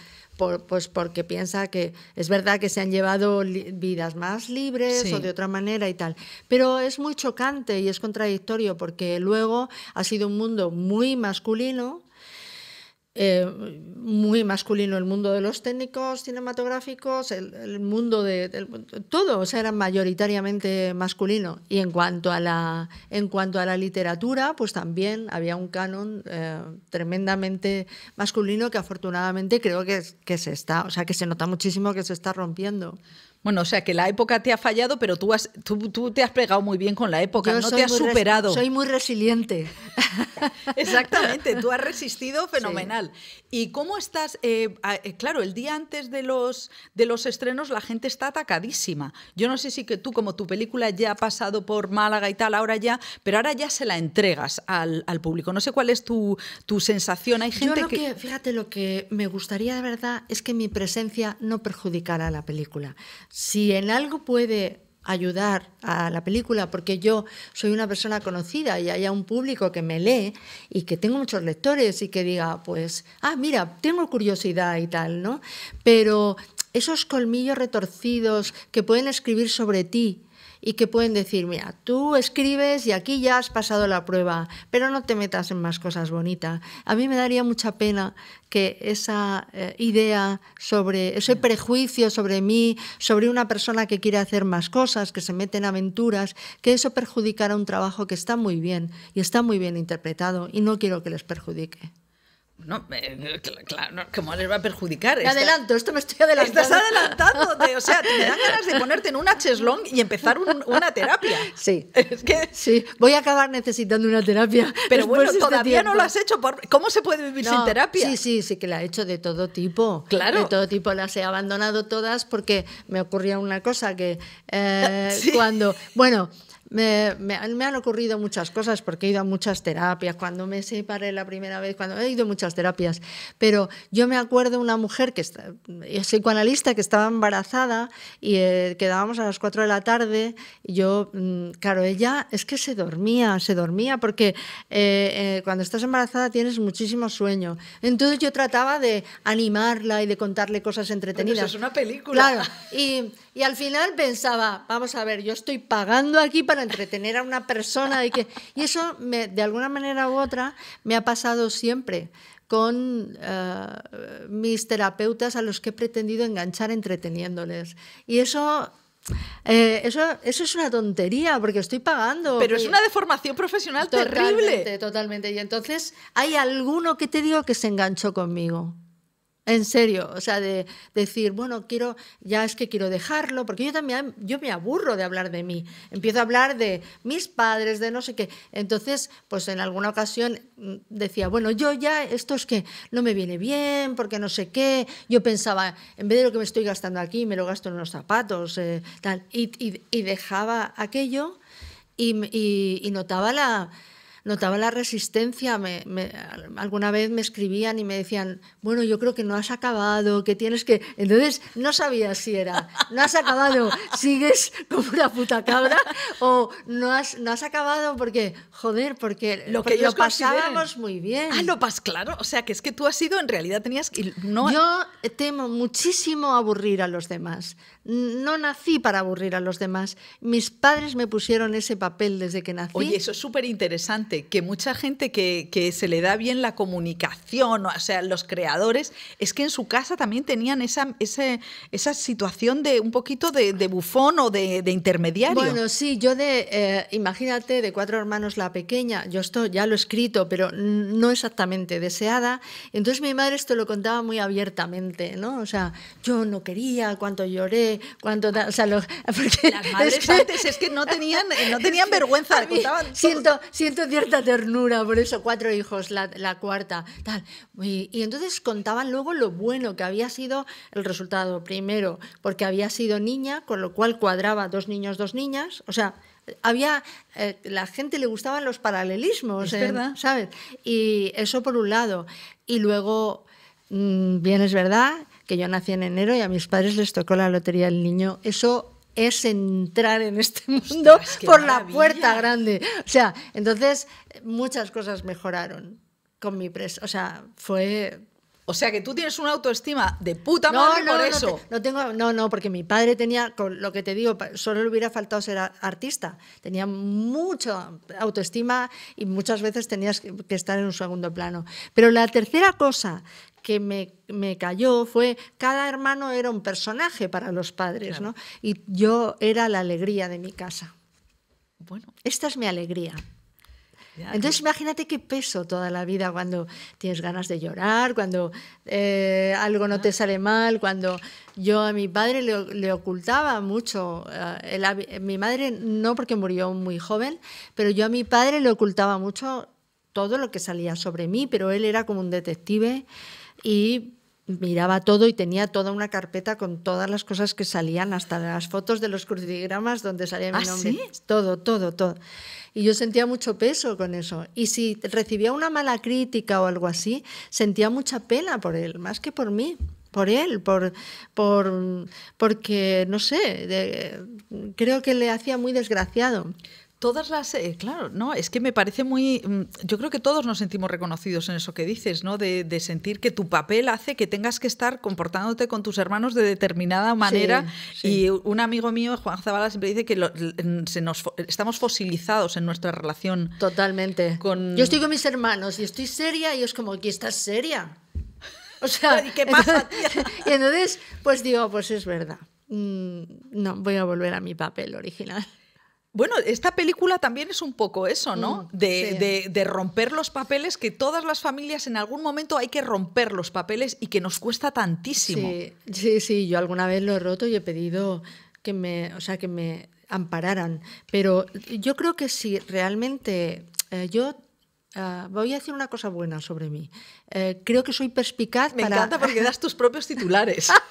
pues porque piensa que es verdad que se han llevado vidas más libres o de otra manera y tal. Pero es muy chocante y es contradictorio porque luego ha sido un mundo muy masculino eh, muy masculino el mundo de los técnicos cinematográficos, el, mundo de, todo, o sea, era mayoritariamente masculino. Y en cuanto a la, en cuanto a la literatura, pues también había un canon eh, tremendamente masculino que afortunadamente creo que, que se está, o sea, que se nota muchísimo que se está rompiendo. Bueno, o sea que la época te ha fallado, pero tú, has, tú, te has pegado muy bien con la época, no te has superado. Soy muy resiliente. Exactamente, tú has resistido fenomenal. ¿Y cómo estás? Eh, eh, claro, el día antes de los, de los estrenos la gente está atacadísima. Yo no sé si que tú, como tu película ya ha pasado por Málaga y tal, ahora ya, pero ahora ya se la entregas al, público. No sé cuál es tu, tu sensación. Hay gente Yo lo que... Fíjate, lo que me gustaría de verdad es que mi presencia no perjudicara a la película si en algo puede ayudar a la película, porque yo soy una persona conocida y haya un público que me lee y que tengo muchos lectores y que diga, pues, ah, mira, tengo curiosidad y tal, ¿no? Pero esos colmillos retorcidos que pueden escribir sobre ti y que pueden decir, mira, tú escribes y aquí ya has pasado la prueba, pero no te metas en más cosas bonitas. A mí me daría mucha pena que esa eh, idea sobre, ese prejuicio sobre mí, sobre una persona que quiere hacer más cosas, que se mete en aventuras, que eso perjudicara un trabajo que está muy bien y está muy bien interpretado y no quiero que les perjudique. No, claro, ¿cómo les va a perjudicar? Me adelanto, esto me estoy adelantando. Estás adelantándote, o sea, te dan ganas de ponerte en una cheslón y empezar una terapia. Sí. Es que... Sí, voy a acabar necesitando una terapia. Pero bueno, este todavía no lo has hecho. ¿Cómo se puede vivir sin terapia? Sí, sí, sí que la he hecho de todo tipo. Claro. De todo tipo, las he abandonado todas porque me ocurría una cosa que eh, cuando... Bueno me, han ocurrido muchas cosas porque he ido a muchas terapias, cuando me separé la primera vez, cuando he ido a muchas terapias, pero yo me acuerdo de una mujer que es eh, psicoanalista que estaba embarazada y eh, quedábamos a las 4 de la tarde, y yo, mm, claro, ella es que se dormía, se dormía porque eh, cuando estás embarazada tienes muchísimo sueño. Entonces yo trataba de animarla y de contarle cosas entretenidas. es una película. Claro. Y, y al final pensaba, vamos a ver, yo estoy pagando aquí para entretener a una persona. Y, que... eso, me, de alguna manera u otra, me ha pasado siempre con eh, mis terapeutas a los que he pretendido enganchar entreteniéndoles. Y eso eh, eso, eso es una tontería, porque estoy pagando. Pero es una deformación profesional terrible. Totalmente, Y entonces hay alguno que te digo que se enganchó conmigo. En serio, o sea, de decir, bueno, quiero, ya es que quiero dejarlo, porque yo también, yo me aburro de hablar de mí, empiezo a hablar de mis padres, de no sé qué. Entonces, pues en alguna ocasión mm, decía, bueno, yo ya, esto es que no me viene bien, porque no sé qué, yo pensaba, en vez de lo que me estoy gastando aquí, me lo gasto en los zapatos, eh, tal, y, dejaba aquello y notaba la notaba la resistencia. Me, alguna vez me escribían y me decían, bueno, yo creo que no has acabado, que tienes que... Entonces no sabía si era, no has acabado, sigues como una puta cabra o no has, no has acabado porque, joder, porque lo, que porque pasábamos muy bien. Ah, lo pas, claro, o sea, que es que tú has sido, en realidad tenías... No... Yo temo muchísimo aburrir a los demás. No nací para aburrir a los demás. Mis padres me pusieron ese papel desde que nací. Oye, eso es súper interesante, que mucha gente que, se le da bien la comunicación, o sea, los creadores, es que en su casa también tenían esa, esa, esa situación de un poquito de, bufón o de, intermediario. Bueno, sí, yo de, eh, imagínate, de cuatro hermanos la pequeña, yo esto ya lo he escrito, pero no exactamente deseada. Entonces mi madre esto lo contaba muy abiertamente, ¿no? O sea, yo no quería, cuánto lloré Las es que, es que no tenían, eh, no tenían vergüenza. Siento, siento cierta ternura por eso, cuatro hijos, la, cuarta, tal. Y, entonces contaban luego lo bueno que había sido el resultado. Primero, porque había sido niña, con lo cual cuadraba dos niños, dos niñas. O sea, había eh, la gente le gustaban los paralelismos, eh, ¿sabes? Y eso por un lado. Y luego, mm, bien es verdad que yo nací en enero y a mis padres les tocó la lotería el niño. Eso es entrar en este mundo por la puerta grande. O sea, entonces muchas cosas mejoraron con mi presa. O sea, fue o sea que tú tienes una autoestima de puta madre por eso. No, no, tengo, no, no, porque mi padre tenía, con lo que te digo, solo le hubiera faltado ser artista. Tenía mucha autoestima y muchas veces tenías que estar en un segundo plano. Pero la tercera cosa que me, cayó fue cada hermano era un personaje para los padres, ¿no? Y yo era la alegría de mi casa. Bueno. Esta es mi alegría. Entonces, imagínate qué peso toda la vida cuando tienes ganas de llorar, cuando eh, algo no te sale mal, cuando yo a mi padre le, ocultaba mucho. Eh, mi madre no porque murió muy joven, pero yo a mi padre le ocultaba mucho todo lo que salía sobre mí, pero él era como un detective y miraba todo y tenía toda una carpeta con todas las cosas que salían, hasta las fotos de los crucigramas donde salía mi ah, nombre. Todo, todo, todo. Y yo sentía mucho peso con eso. Y si recibía una mala crítica o algo así, sentía mucha pena por él, más que por mí por él, por, por porque, no sé, creo que le hacía muy desgraciado. Todas las, eh, claro, no, es que me parece muy, mm, yo creo que todos nos sentimos reconocidos en eso que dices, ¿no? De, sentir que tu papel hace que tengas que estar comportándote con tus hermanos de determinada manera. Y un amigo mío, Juan Zavala, siempre dice que se nos, estamos fosilizados en nuestra relación. Totalmente. Con... Yo estoy con mis hermanos y estoy seria y es como, que estás seria? O sea, ¿y qué pasa? y entonces, pues digo, pues es verdad. Mm, no, voy a volver a mi papel original. Bueno, esta película también es un poco eso, ¿no? Mm, de, romper los papeles, que todas las familias en algún momento hay que romper los papeles y que nos cuesta tantísimo. Sí, sí, yo alguna vez lo he roto y he pedido que me, o sea, que me ampararan. Pero yo creo que si realmente eh, yo eh, voy a decir una cosa buena sobre mí. Eh, creo que soy perspicaz. Me encanta porque das tus propios titulares.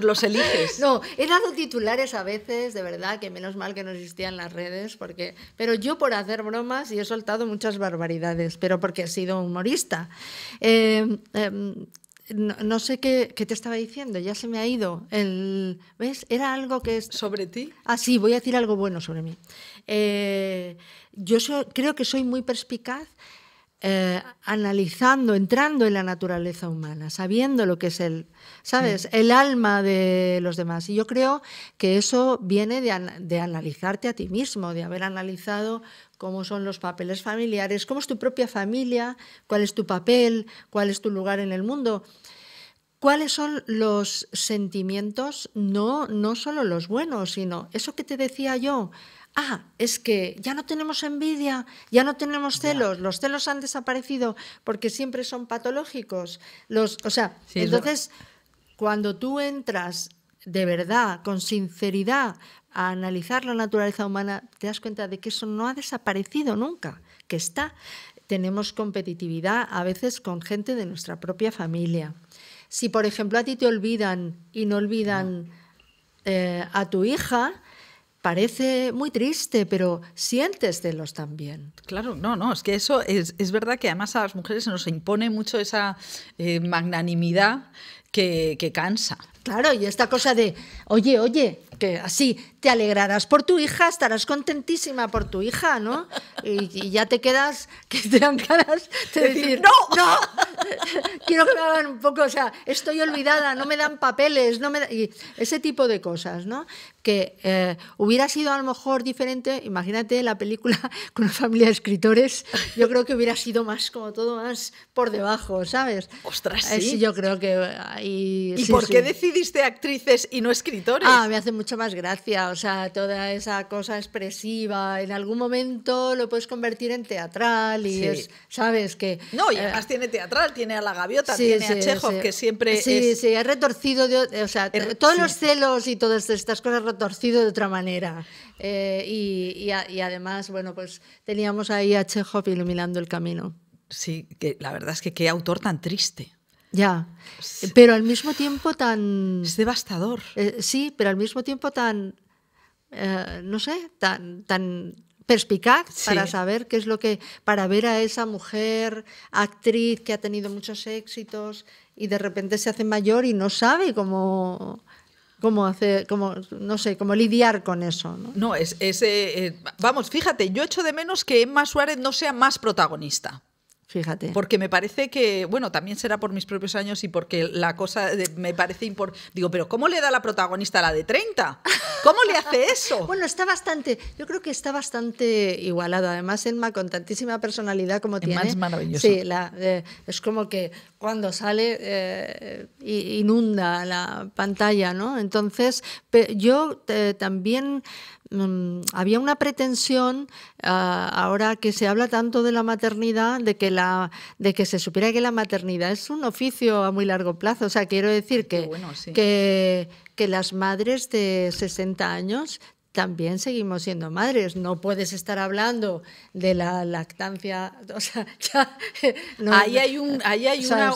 los eliges. No, he dado titulares a veces, de verdad, que menos mal que no existían las redes, porque, pero yo por hacer bromas y he soltado muchas barbaridades, pero porque he sido humorista. Em, em, no, sé qué, te estaba diciendo, ya se me ha ido. El, ¿Ves? Era algo que es... ¿Sobre ti? Ah, sí, voy a decir algo bueno sobre mí. Eh, yo creo que soy muy perspicaz eh, analizando, entrando en la naturaleza humana, sabiendo lo que es el, ¿sabes? El alma de los demás. Y yo creo que eso viene de, analizarte a ti mismo, de haber analizado cómo son los papeles familiares, cómo es tu propia familia, cuál es tu papel, cuál es tu lugar en el mundo. ¿Cuáles son los sentimientos? No, no solo los buenos, sino eso que te decía yo, ah, es que ya no tenemos envidia, ya no tenemos celos, los celos han desaparecido porque siempre son patológicos. Los, o sea, entonces, cuando tú entras de verdad, con sinceridad, a analizar la naturaleza humana, te das cuenta de que eso no ha desaparecido nunca, que está. Tenemos competitividad a veces con gente de nuestra propia familia. Si, por ejemplo, a ti te olvidan y no olvidan eh, a tu hija, parece muy triste, pero los también. Claro, no, no, es que eso es, es, verdad que además a las mujeres se nos impone mucho esa eh, magnanimidad que, que cansa. Claro, y esta cosa de, oye, oye, así te alegrarás por tu hija, estarás contentísima por tu hija, ¿no? Y, ya te quedas, que te dan ganas de decir, no, no, quiero que me hagan un poco, o sea, estoy olvidada, no me dan papeles, no me da... y ese tipo de cosas, ¿no? Que eh, hubiera sido a lo mejor diferente, imagínate la película con una familia de escritores, yo creo que hubiera sido más, como todo más por debajo, ¿sabes? Ostras, eh, sí. yo creo que ahí... ¿Y por qué decidiste actrices y no escritores? Ah, me hace mucha más gracia, o sea, toda esa cosa expresiva, en algún momento lo puedes convertir en teatral y es, sabes que... No, y además eh, tiene teatral, tiene a la gaviota, tiene a Chekhov, que siempre... Sí, es... sí, ha retorcido, o sea, todos los celos y todas estas cosas retorcido de otra manera. Eh, y, además, bueno, pues teníamos ahí a Chekhov iluminando el camino. Sí, que la verdad es que qué autor tan triste. Ya. Pero al mismo tiempo tan. Es devastador. Eh, sí, pero al mismo tiempo tan. Eh, no sé, tan, tan perspicaz para saber qué es lo que. para ver a esa mujer actriz que ha tenido muchos éxitos y de repente se hace mayor y no sabe cómo hacer, no sé, cómo lidiar con eso. No, es, ese eh, vamos, fíjate, yo echo de menos que Emma Suárez no sea más protagonista. Fíjate. Porque me parece que, bueno, también será por mis propios años y porque la cosa eh, me parece importante. Digo, pero ¿cómo le da la protagonista a la de 30? ¿Cómo le hace eso? bueno, está bastante, yo creo que está bastante igualado. Además, Emma, con tantísima personalidad como Emma tiene. es maravilloso. Sí, eh, es como que cuando sale eh, inunda la pantalla, ¿no? Entonces, yo también Mm, había una pretensión, ah, ahora que se habla tanto de la maternidad, de que, la, de que se supiera que la maternidad es un oficio a muy largo plazo. O sea, quiero decir que, que, que las madres de 60 años también seguimos siendo madres. No puedes estar hablando de la lactancia. ahí hay, un, ahí hay una,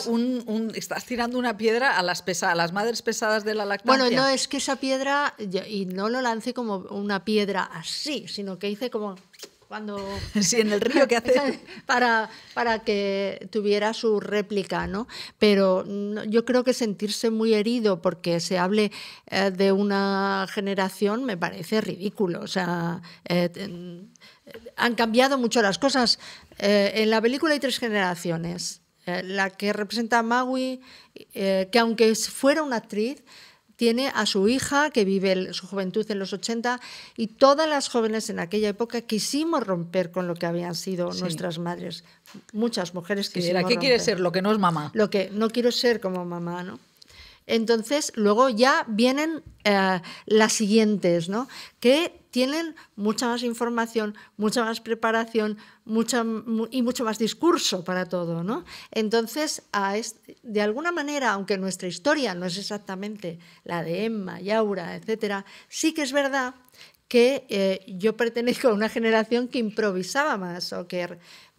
Estás tirando una piedra a las, a las madres pesadas de la lactancia. Bueno, no, es que esa piedra. Y no lo lance como una piedra así, sino que hice como cuando sí en el río que hace para para que tuviera su réplica no pero yo creo que sentirse muy herido porque se hable eh, de una generación me parece ridículo o sea eh, mm, han cambiado mucho las cosas eh, en la película hay tres generaciones la que representa a Maui que aunque fuera una actriz tiene a su hija que vive su juventud en los 80 y todas las jóvenes en aquella época quisimos romper con lo que habían sido nuestras madres. Muchas mujeres sí, ¿Qué ser? Lo que no es mamá. Lo que no quiero ser como mamá, ¿no? Entonces, luego ya vienen eh, las siguientes, ¿no? Que tienen mucha más información, mucha más preparación y mucho más discurso para todo, Entonces, de alguna manera, aunque nuestra historia no es exactamente la de Emma, y Aura, etcétera, sí que es verdad que eh, yo pertenezco a una generación que improvisaba más o que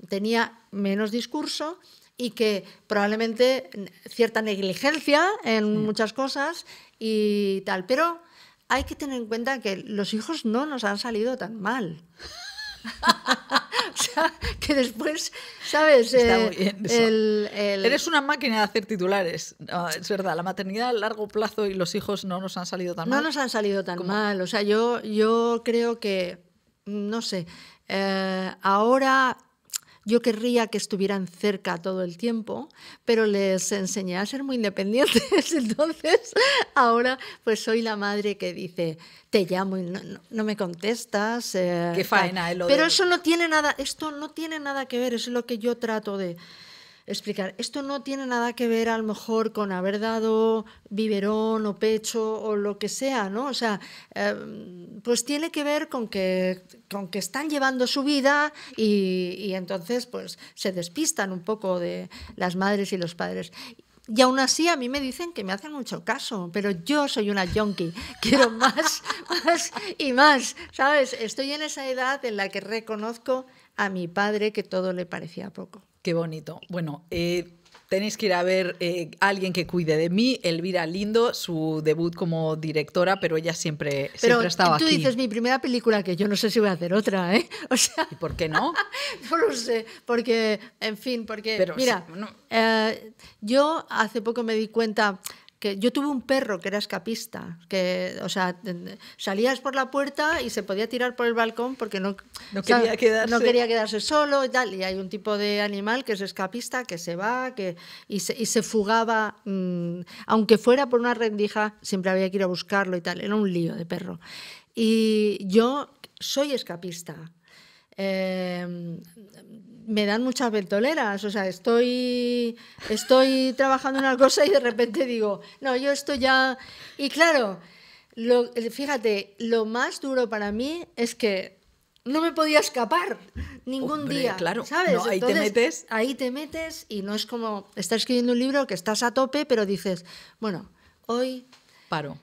tenía menos discurso, y que probablemente cierta negligencia en mm. muchas cosas y tal. Pero hay que tener en cuenta que los hijos no nos han salido tan mal. o sea, que después, ¿sabes? Eh, Eres una máquina de hacer titulares. es verdad, la maternidad a largo plazo y los hijos no nos han salido tan mal. No nos han salido tan mal. O sea, yo, yo creo que, no sé, eh, ahora yo querría que estuvieran cerca todo el tiempo, pero les enseñé a ser muy independientes. Entonces, ahora pues soy la madre que dice, te llamo y no, me contestas. Eh, Qué faena. Eh, pero eso no tiene nada, esto no tiene nada que ver, es lo que yo trato de explicar, esto no tiene nada que ver a lo mejor con haber dado biberón o pecho o lo que sea, ¿no? O sea, em, pues tiene que ver con que, con que están llevando su vida y, entonces pues se despistan un poco de las madres y los padres. Y aún así a mí me dicen que me hacen mucho caso, pero yo soy una junkie, quiero más, más y más, ¿sabes? Estoy en esa edad en la que reconozco a mi padre que todo le parecía poco. Qué bonito. Bueno, eh, tenéis que ir a ver eh, Alguien que cuide de mí, Elvira Lindo, su debut como directora, pero ella siempre, pero siempre ha aquí. Tú dices mi primera película, que yo no sé si voy a hacer otra, ¿eh? ¿Y por qué no? no lo sé, porque, en fin, porque. Pero, mira, sí, eh, yo hace poco me di cuenta que yo tuve un perro que era escapista, que, o sea, salías por la puerta y se podía tirar por el balcón porque no, no, quería, quedarse. solo y tal. Y hay un tipo de animal que es escapista, que se va que, y, se, y se fugaba, mm, aunque fuera por una rendija, siempre había que ir a buscarlo y tal. Era un lío de perro. Y yo soy escapista. Eh, me dan muchas ventoleras, o sea, estoy, estoy trabajando en una cosa y de repente digo, no, yo estoy ya... Y claro, fíjate, lo más duro para mí es que no me podía escapar ningún día, claro. ¿sabes? ahí te metes. Ahí te metes y no es como estar escribiendo un libro que estás a tope, pero dices, bueno, hoy... Paro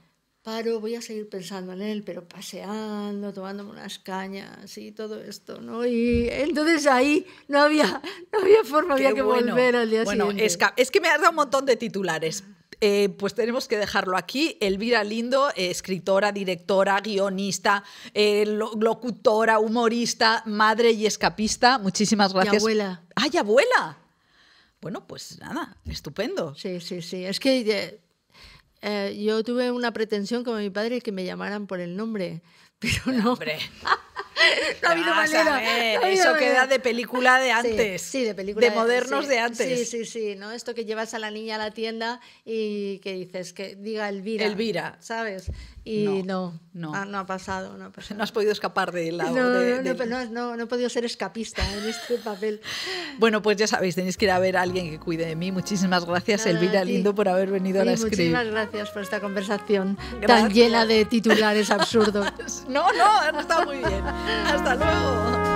paro, voy a seguir pensando en él, pero paseando, tomándome unas cañas y todo esto, ¿no? Y entonces ahí no había, forma, había que volver al día siguiente. Bueno, es que me has dado un montón de titulares, eh, pues tenemos que dejarlo aquí. Elvira Lindo, eh, escritora, directora, guionista, eh, locutora, humorista, madre y escapista. Muchísimas gracias. Y abuela. ¡Ay, abuela! Bueno, pues nada, estupendo. Sí, sí, sí. Es que eh, yo tuve una pretensión como mi padre que me llamaran por el nombre, pero no. Hombre. Ah, eso queda de película de antes. Sí, de película. De modernos de antes. Sí, sí, sí, ¿no? Esto que llevas a la niña a la tienda y que dices que diga Elvira. Elvira. ¿Sabes? Y no, no, no. Ah, ha, pasado, no No has podido escapar de la... No, de, no, no he podido ser escapista en este papel. bueno, pues ya sabéis, tenéis que ir a ver a alguien que cuide de mí. Muchísimas gracias, Elvira Lindo, por haber venido a la escribir. Muchísimas gracias por esta conversación tan llena de titulares absurdos. no, no, no está muy bien. Hasta luego.